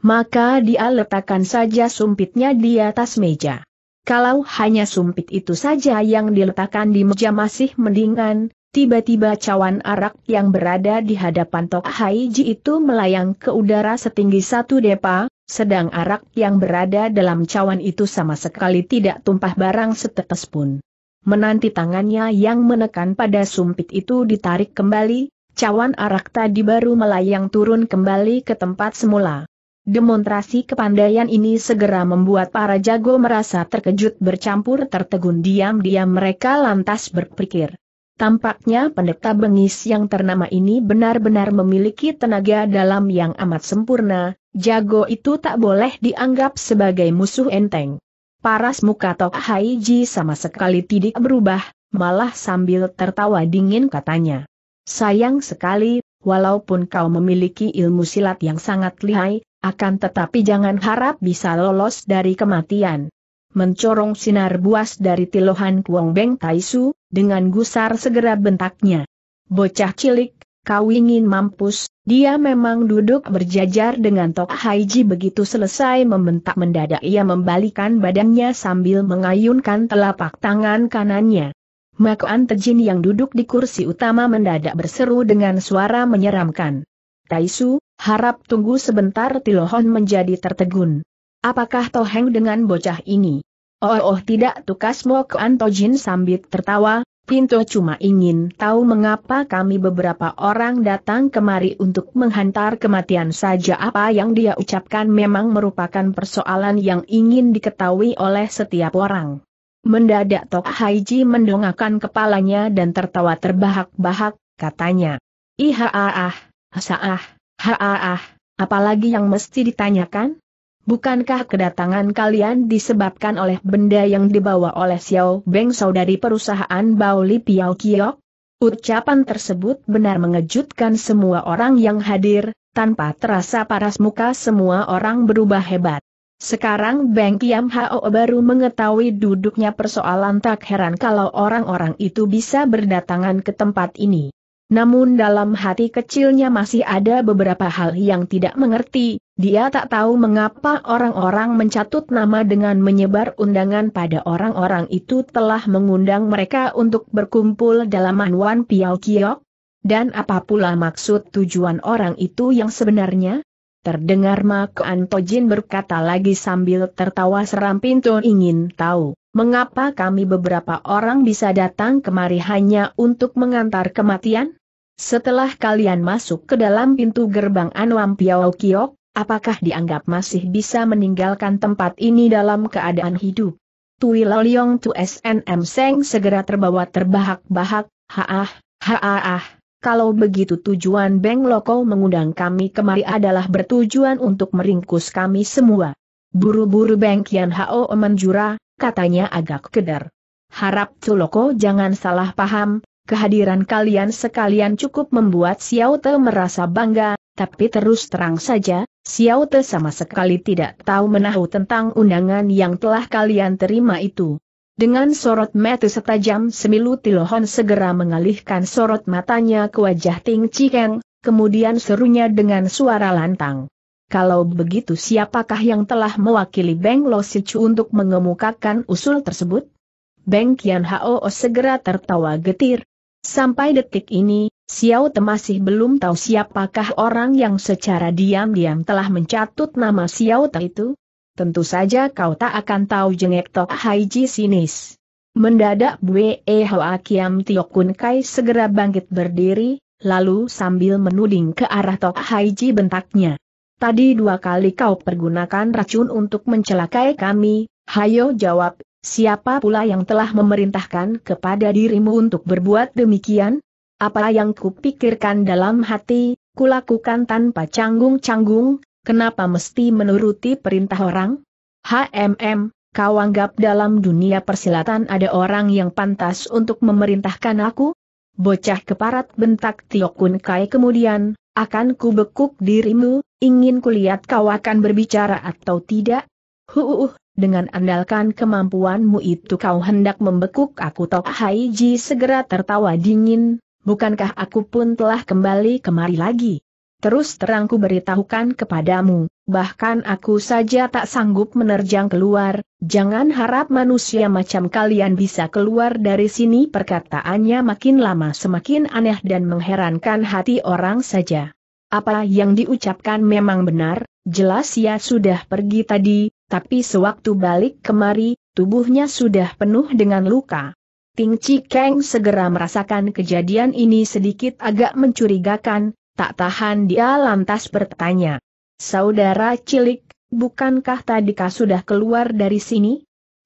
S1: maka dia letakkan saja sumpitnya di atas meja. Kalau hanya sumpit itu saja yang diletakkan di meja masih mendingan, tiba-tiba cawan arak yang berada di hadapan Tok Haiji itu melayang ke udara setinggi satu depa, sedang arak yang berada dalam cawan itu sama sekali tidak tumpah barang setetes pun. Menanti tangannya yang menekan pada sumpit itu ditarik kembali, cawan arak tadi baru melayang turun kembali ke tempat semula. Demonstrasi kepandaian ini segera membuat para jago merasa terkejut bercampur tertegun diam-diam mereka lantas berpikir. Tampaknya pendeta bengis yang ternama ini benar-benar memiliki tenaga dalam yang amat sempurna, jago itu tak boleh dianggap sebagai musuh enteng. Paras muka Tok Haiji sama sekali tidak berubah, malah sambil tertawa dingin katanya. Sayang sekali, walaupun kau memiliki ilmu silat yang sangat lihai, akan tetapi jangan harap bisa lolos dari kematian. Mencorong sinar buas dari tilohan Kuong Beng Taisu, dengan gusar segera bentaknya. Bocah cilik, kau ingin mampus, dia memang duduk berjajar dengan Tok Haiji begitu selesai membentak mendadak ia membalikan badannya sambil mengayunkan telapak tangan kanannya. Makuan Tejin yang duduk di kursi utama mendadak berseru dengan suara menyeramkan. Taisu, harap tunggu sebentar Tilohon menjadi tertegun. Apakah Toheng dengan bocah ini? Oh, oh tidak tukas Mok Antojin sambil tertawa, Pinto cuma ingin tahu mengapa kami beberapa orang datang kemari untuk menghantar kematian saja apa yang dia ucapkan memang merupakan persoalan yang ingin diketahui oleh setiap orang. Mendadak Tok Haiji mendongakkan kepalanya dan tertawa terbahak-bahak, katanya. Iha ah ah, Hasaah, haaah, ah, apalagi yang mesti ditanyakan? Bukankah kedatangan kalian disebabkan oleh benda yang dibawa oleh Xiao Beng saudari perusahaan Baoli Piao Kiok? Ucapan tersebut benar mengejutkan semua orang yang hadir, tanpa terasa paras muka semua orang berubah hebat. Sekarang Beng Kiam Hao baru mengetahui duduknya persoalan tak heran kalau orang-orang itu bisa berdatangan ke tempat ini. Namun dalam hati kecilnya masih ada beberapa hal yang tidak mengerti, dia tak tahu mengapa orang-orang mencatut nama dengan menyebar undangan pada orang-orang itu telah mengundang mereka untuk berkumpul dalam manuan Piao Kiok. Dan apa pula maksud tujuan orang itu yang sebenarnya? Terdengar Mak Antojin berkata lagi sambil tertawa seram pintu ingin tahu, mengapa kami beberapa orang bisa datang kemari hanya untuk mengantar kematian? Setelah kalian masuk ke dalam pintu gerbang Anwam Piao Kiok, apakah dianggap masih bisa meninggalkan tempat ini dalam keadaan hidup? Tui Loliong Tu SNM Seng segera terbawa terbahak-bahak, haah, haah. Kalau begitu tujuan Beng Loko mengundang kami kemari adalah bertujuan untuk meringkus kami semua. Buru-buru Beng Kian Hao menjura, katanya agak keder. Harap Tuloko jangan salah paham, kehadiran kalian sekalian cukup membuat Xiao Te merasa bangga, tapi terus terang saja, Xiao Te sama sekali tidak tahu menahu tentang undangan yang telah kalian terima itu. Dengan sorot mata setajam semilu Tilohon segera mengalihkan sorot matanya ke wajah Ting Chikeng, kemudian serunya dengan suara lantang. Kalau begitu siapakah yang telah mewakili Beng Lo Sichu untuk mengemukakan usul tersebut? Beng Kian Hao segera tertawa getir, Sampai detik ini, Xiao Te masih belum tahu siapakah orang yang secara diam-diam telah mencatut nama Xiao Te itu. Tentu saja kau tak akan tahu jengek Tok Haiji sinis. Mendadak Bue Hoa Kiam Tio Kun Kai segera bangkit berdiri, lalu sambil menuding ke arah Tok Haiji bentaknya. Tadi dua kali kau pergunakan racun untuk mencelakai kami, hayo jawab Siapa pula yang telah memerintahkan kepada dirimu untuk berbuat demikian? Apa yang kupikirkan dalam hati, kulakukan tanpa canggung-canggung, kenapa mesti menuruti perintah orang? HMM, kau anggap dalam dunia persilatan ada orang yang pantas untuk memerintahkan aku? Bocah keparat bentak Tiokun Kai kemudian, akan kubekuk dirimu, ingin kulihat kau akan berbicara atau tidak? Huuuh, dengan andalkan kemampuanmu itu kau hendak membekuk aku Tok Ji segera tertawa dingin, bukankah aku pun telah kembali kemari lagi? Terus terangku beritahukan kepadamu, bahkan aku saja tak sanggup menerjang keluar, jangan harap manusia macam kalian bisa keluar dari sini perkataannya makin lama semakin aneh dan mengherankan hati orang saja. Apa yang diucapkan memang benar, jelas ia ya, sudah pergi tadi, tapi sewaktu balik kemari, tubuhnya sudah penuh dengan luka. Ting Chi Kang segera merasakan kejadian ini sedikit agak mencurigakan, tak tahan dia lantas bertanya. Saudara cilik, bukankah tadi kau sudah keluar dari sini?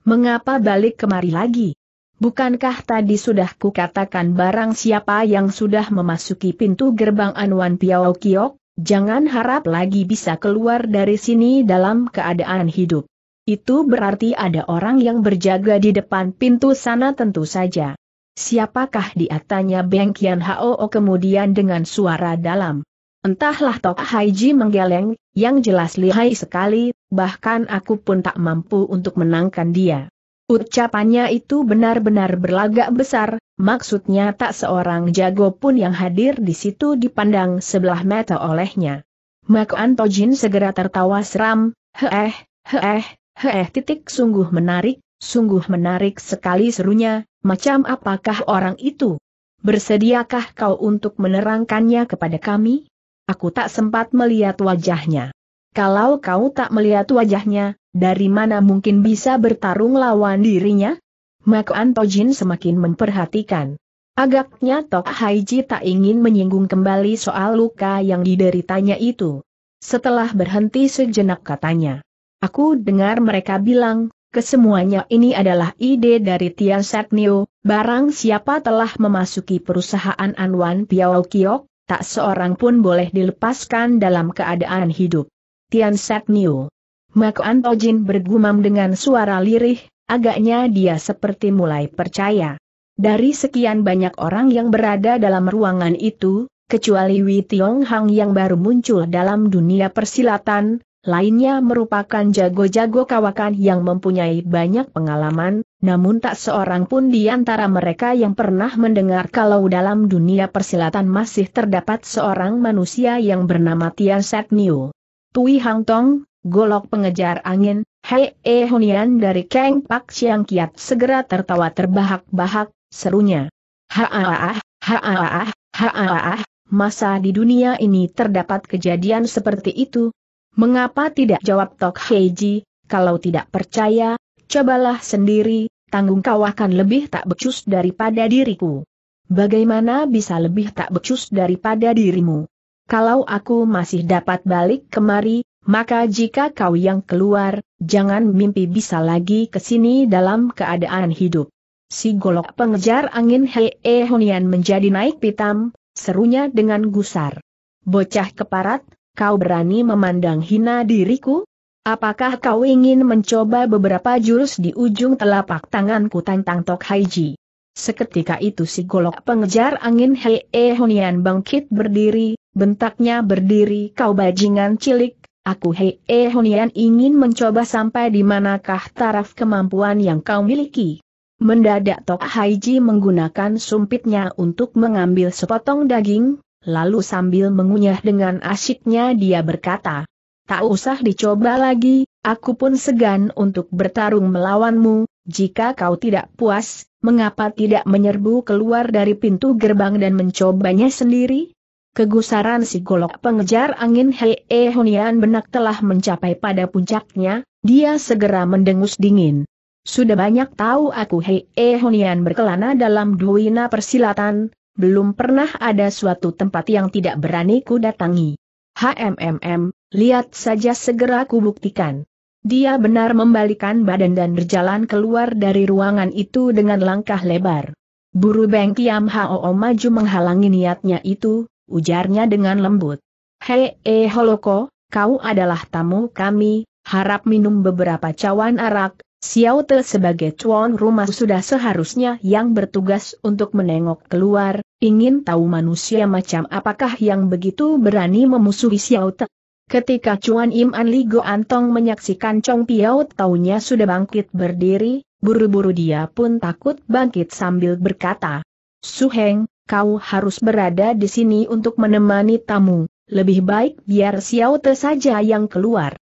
S1: Mengapa balik kemari lagi? Bukankah tadi sudah kukatakan barang siapa yang sudah memasuki pintu gerbang Anwan Piao Kiok, Jangan harap lagi bisa keluar dari sini dalam keadaan hidup. Itu berarti ada orang yang berjaga di depan pintu sana tentu saja. Siapakah dia tanya Beng Kian Hao kemudian dengan suara dalam. Entahlah Tok Haiji menggeleng, yang jelas lihai sekali, bahkan aku pun tak mampu untuk menangkan dia. Ucapannya itu benar-benar berlagak besar, maksudnya tak seorang jago pun yang hadir di situ dipandang sebelah mata olehnya. Mak Antojin segera tertawa seram, heeh, heeh, heeh titik sungguh menarik, sungguh menarik sekali serunya, macam apakah orang itu? Bersediakah kau untuk menerangkannya kepada kami? Aku tak sempat melihat wajahnya. Kalau kau tak melihat wajahnya, dari mana mungkin bisa bertarung lawan dirinya? Mak Antojin semakin memperhatikan. Agaknya Tok Haiji tak ingin menyinggung kembali soal luka yang dideritanya itu. Setelah berhenti sejenak katanya. Aku dengar mereka bilang, kesemuanya ini adalah ide dari Tian Satnio, barang siapa telah memasuki perusahaan Anwan Piao Kiok, tak seorang pun boleh dilepaskan dalam keadaan hidup. Tian Satnio Mak Antojin bergumam dengan suara lirih, agaknya dia seperti mulai percaya. Dari sekian banyak orang yang berada dalam ruangan itu, kecuali Wei Tiong Hang yang baru muncul dalam dunia persilatan, lainnya merupakan jago-jago kawakan yang mempunyai banyak pengalaman, namun tak seorang pun di antara mereka yang pernah mendengar kalau dalam dunia persilatan masih terdapat seorang manusia yang bernama Tian Set Niu. Tui Hang Tong, golok pengejar angin, Hei E Hunian dari Kang Pak Siang Kiat segera tertawa terbahak-bahak, serunya. Haaah, haaah, haaah, masa di dunia ini terdapat kejadian seperti itu? Mengapa tidak jawab Tok Heiji, kalau tidak percaya, cobalah sendiri, tanggung kau akan lebih tak becus daripada diriku. Bagaimana bisa lebih tak becus daripada dirimu? Kalau aku masih dapat balik kemari, maka jika kau yang keluar, jangan mimpi bisa lagi ke sini dalam keadaan hidup. Si golok pengejar angin Hei -e Honian menjadi naik pitam, serunya dengan gusar. Bocah keparat, kau berani memandang hina diriku? Apakah kau ingin mencoba beberapa jurus di ujung telapak tanganku tantang Tok Haiji? Seketika itu si golok pengejar angin Hei -e Honian bangkit berdiri, bentaknya berdiri kau bajingan cilik, Aku Hei e eh Honian ingin mencoba sampai di manakah taraf kemampuan yang kau miliki. Mendadak Tok Haiji menggunakan sumpitnya untuk mengambil sepotong daging, lalu sambil mengunyah dengan asyiknya dia berkata, Tak usah dicoba lagi, aku pun segan untuk bertarung melawanmu, jika kau tidak puas, mengapa tidak menyerbu keluar dari pintu gerbang dan mencobanya sendiri? Kegusaran si golok pengejar angin Hei e Honian benak telah mencapai pada puncaknya, dia segera mendengus dingin. Sudah banyak tahu aku Hei e Honian berkelana dalam duina persilatan, belum pernah ada suatu tempat yang tidak berani ku datangi. HMMM, lihat saja segera ku buktikan. Dia benar membalikan badan dan berjalan keluar dari ruangan itu dengan langkah lebar. Buru Beng Kiam Hao maju menghalangi niatnya itu, ujarnya dengan lembut. Hei, eh Holoko, kau adalah tamu kami, harap minum beberapa cawan arak, Xiao Te sebagai tuan rumah sudah seharusnya yang bertugas untuk menengok keluar, ingin tahu manusia macam apakah yang begitu berani memusuhi Xiao Te. Ketika Chuan Im An Li Go Antong menyaksikan Chong Piao taunya sudah bangkit berdiri, buru-buru dia pun takut bangkit sambil berkata, Heng kau harus berada di sini untuk menemani tamu, lebih baik biar Xiao Te saja yang keluar.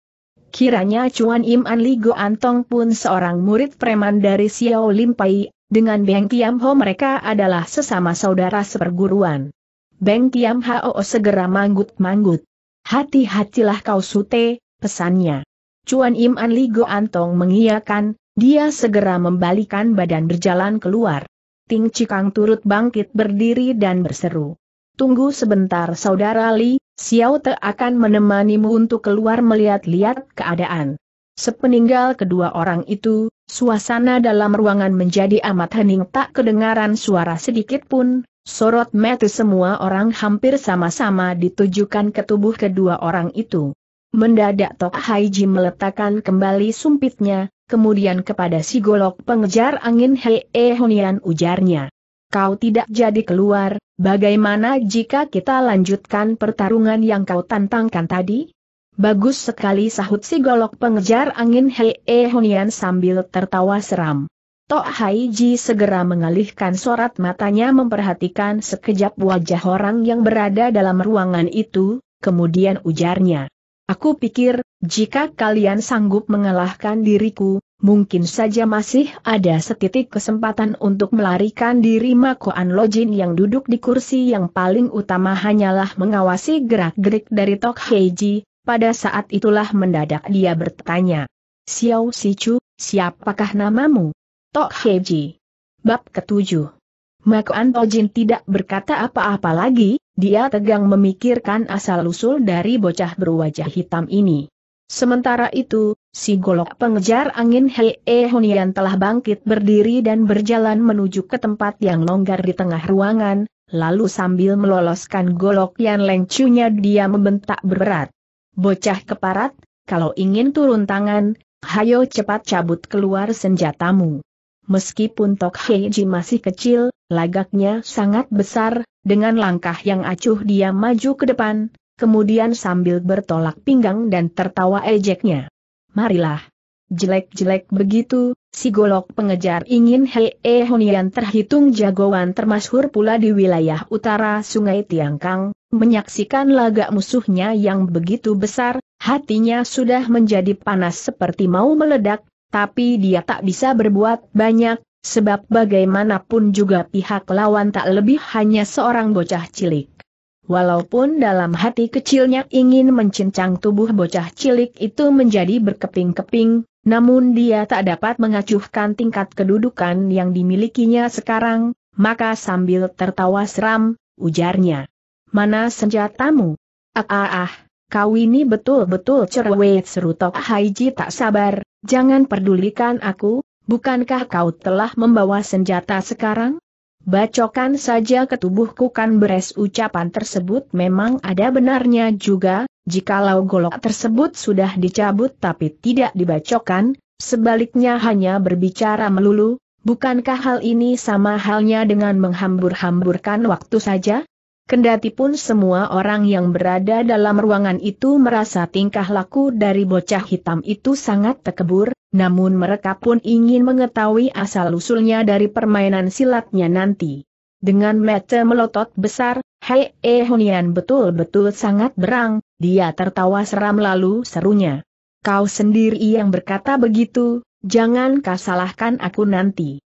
S1: Kiranya Chuan Im An Ligo Antong pun seorang murid preman dari Xiao Lim Pai, dengan Beng Tiam Ho mereka adalah sesama saudara seperguruan. Beng Tiam Ho segera manggut-manggut. Hati-hatilah kau sute, pesannya. Chuan Im An Ligo Antong mengiyakan, dia segera membalikan badan berjalan keluar. Ping Cikang turut bangkit berdiri dan berseru. Tunggu sebentar saudara Li, Xiao Te akan menemanimu untuk keluar melihat-lihat keadaan. Sepeninggal kedua orang itu, suasana dalam ruangan menjadi amat hening tak kedengaran suara sedikit pun, sorot mata semua orang hampir sama-sama ditujukan ke tubuh kedua orang itu. Mendadak Tok Haiji meletakkan kembali sumpitnya, kemudian kepada si golok pengejar angin Hei eh, Honian ujarnya. Kau tidak jadi keluar, bagaimana jika kita lanjutkan pertarungan yang kau tantangkan tadi? Bagus sekali sahut si golok pengejar angin Hei eh, Honian sambil tertawa seram. Tok Haiji segera mengalihkan sorot matanya memperhatikan sekejap wajah orang yang berada dalam ruangan itu, kemudian ujarnya. Aku pikir, jika kalian sanggup mengalahkan diriku, mungkin saja masih ada setitik kesempatan untuk melarikan diri Makoan Lojin yang duduk di kursi yang paling utama hanyalah mengawasi gerak-gerik dari Tok Heiji, pada saat itulah mendadak dia bertanya. Xiao Sichu, siapakah namamu? Tok Heiji. Bab ketujuh. Maka Antojin tidak berkata apa-apa lagi, dia tegang memikirkan asal-usul dari bocah berwajah hitam ini. Sementara itu, si golok pengejar angin Hei e Hunian telah bangkit berdiri dan berjalan menuju ke tempat yang longgar di tengah ruangan, lalu sambil meloloskan golok yang lengcunya dia membentak berat. Bocah keparat, kalau ingin turun tangan, hayo cepat cabut keluar senjatamu. Meskipun Tok Heiji masih kecil, Lagaknya sangat besar, dengan langkah yang acuh dia maju ke depan, kemudian sambil bertolak pinggang dan tertawa ejeknya. Marilah. Jelek-jelek begitu, si golok pengejar ingin Hei -e Honian terhitung jagoan termasuk pula di wilayah utara Sungai Tiangkang, menyaksikan laga musuhnya yang begitu besar, hatinya sudah menjadi panas seperti mau meledak, tapi dia tak bisa berbuat banyak, Sebab bagaimanapun juga pihak lawan tak lebih hanya seorang bocah cilik. Walaupun dalam hati kecilnya ingin mencincang tubuh bocah cilik itu menjadi berkeping-keping, namun dia tak dapat mengacuhkan tingkat kedudukan yang dimilikinya sekarang, maka sambil tertawa seram, ujarnya. Mana senjatamu? Ah ah ah, kau ini betul-betul cerewet seru Tok Haiji tak sabar, jangan pedulikan aku, bukankah kau telah membawa senjata sekarang? Bacokan saja ke tubuhku kan beres ucapan tersebut memang ada benarnya juga, jikalau golok tersebut sudah dicabut tapi tidak dibacokan, sebaliknya hanya berbicara melulu, bukankah hal ini sama halnya dengan menghambur-hamburkan waktu saja? Kendati pun semua orang yang berada dalam ruangan itu merasa tingkah laku dari bocah hitam itu sangat tekebur, namun mereka pun ingin mengetahui asal-usulnya dari permainan silatnya nanti. Dengan mata melotot besar, Hei eh Hunian betul-betul sangat berang, dia tertawa seram lalu serunya. Kau sendiri yang berkata begitu, jangan kau salahkan aku nanti.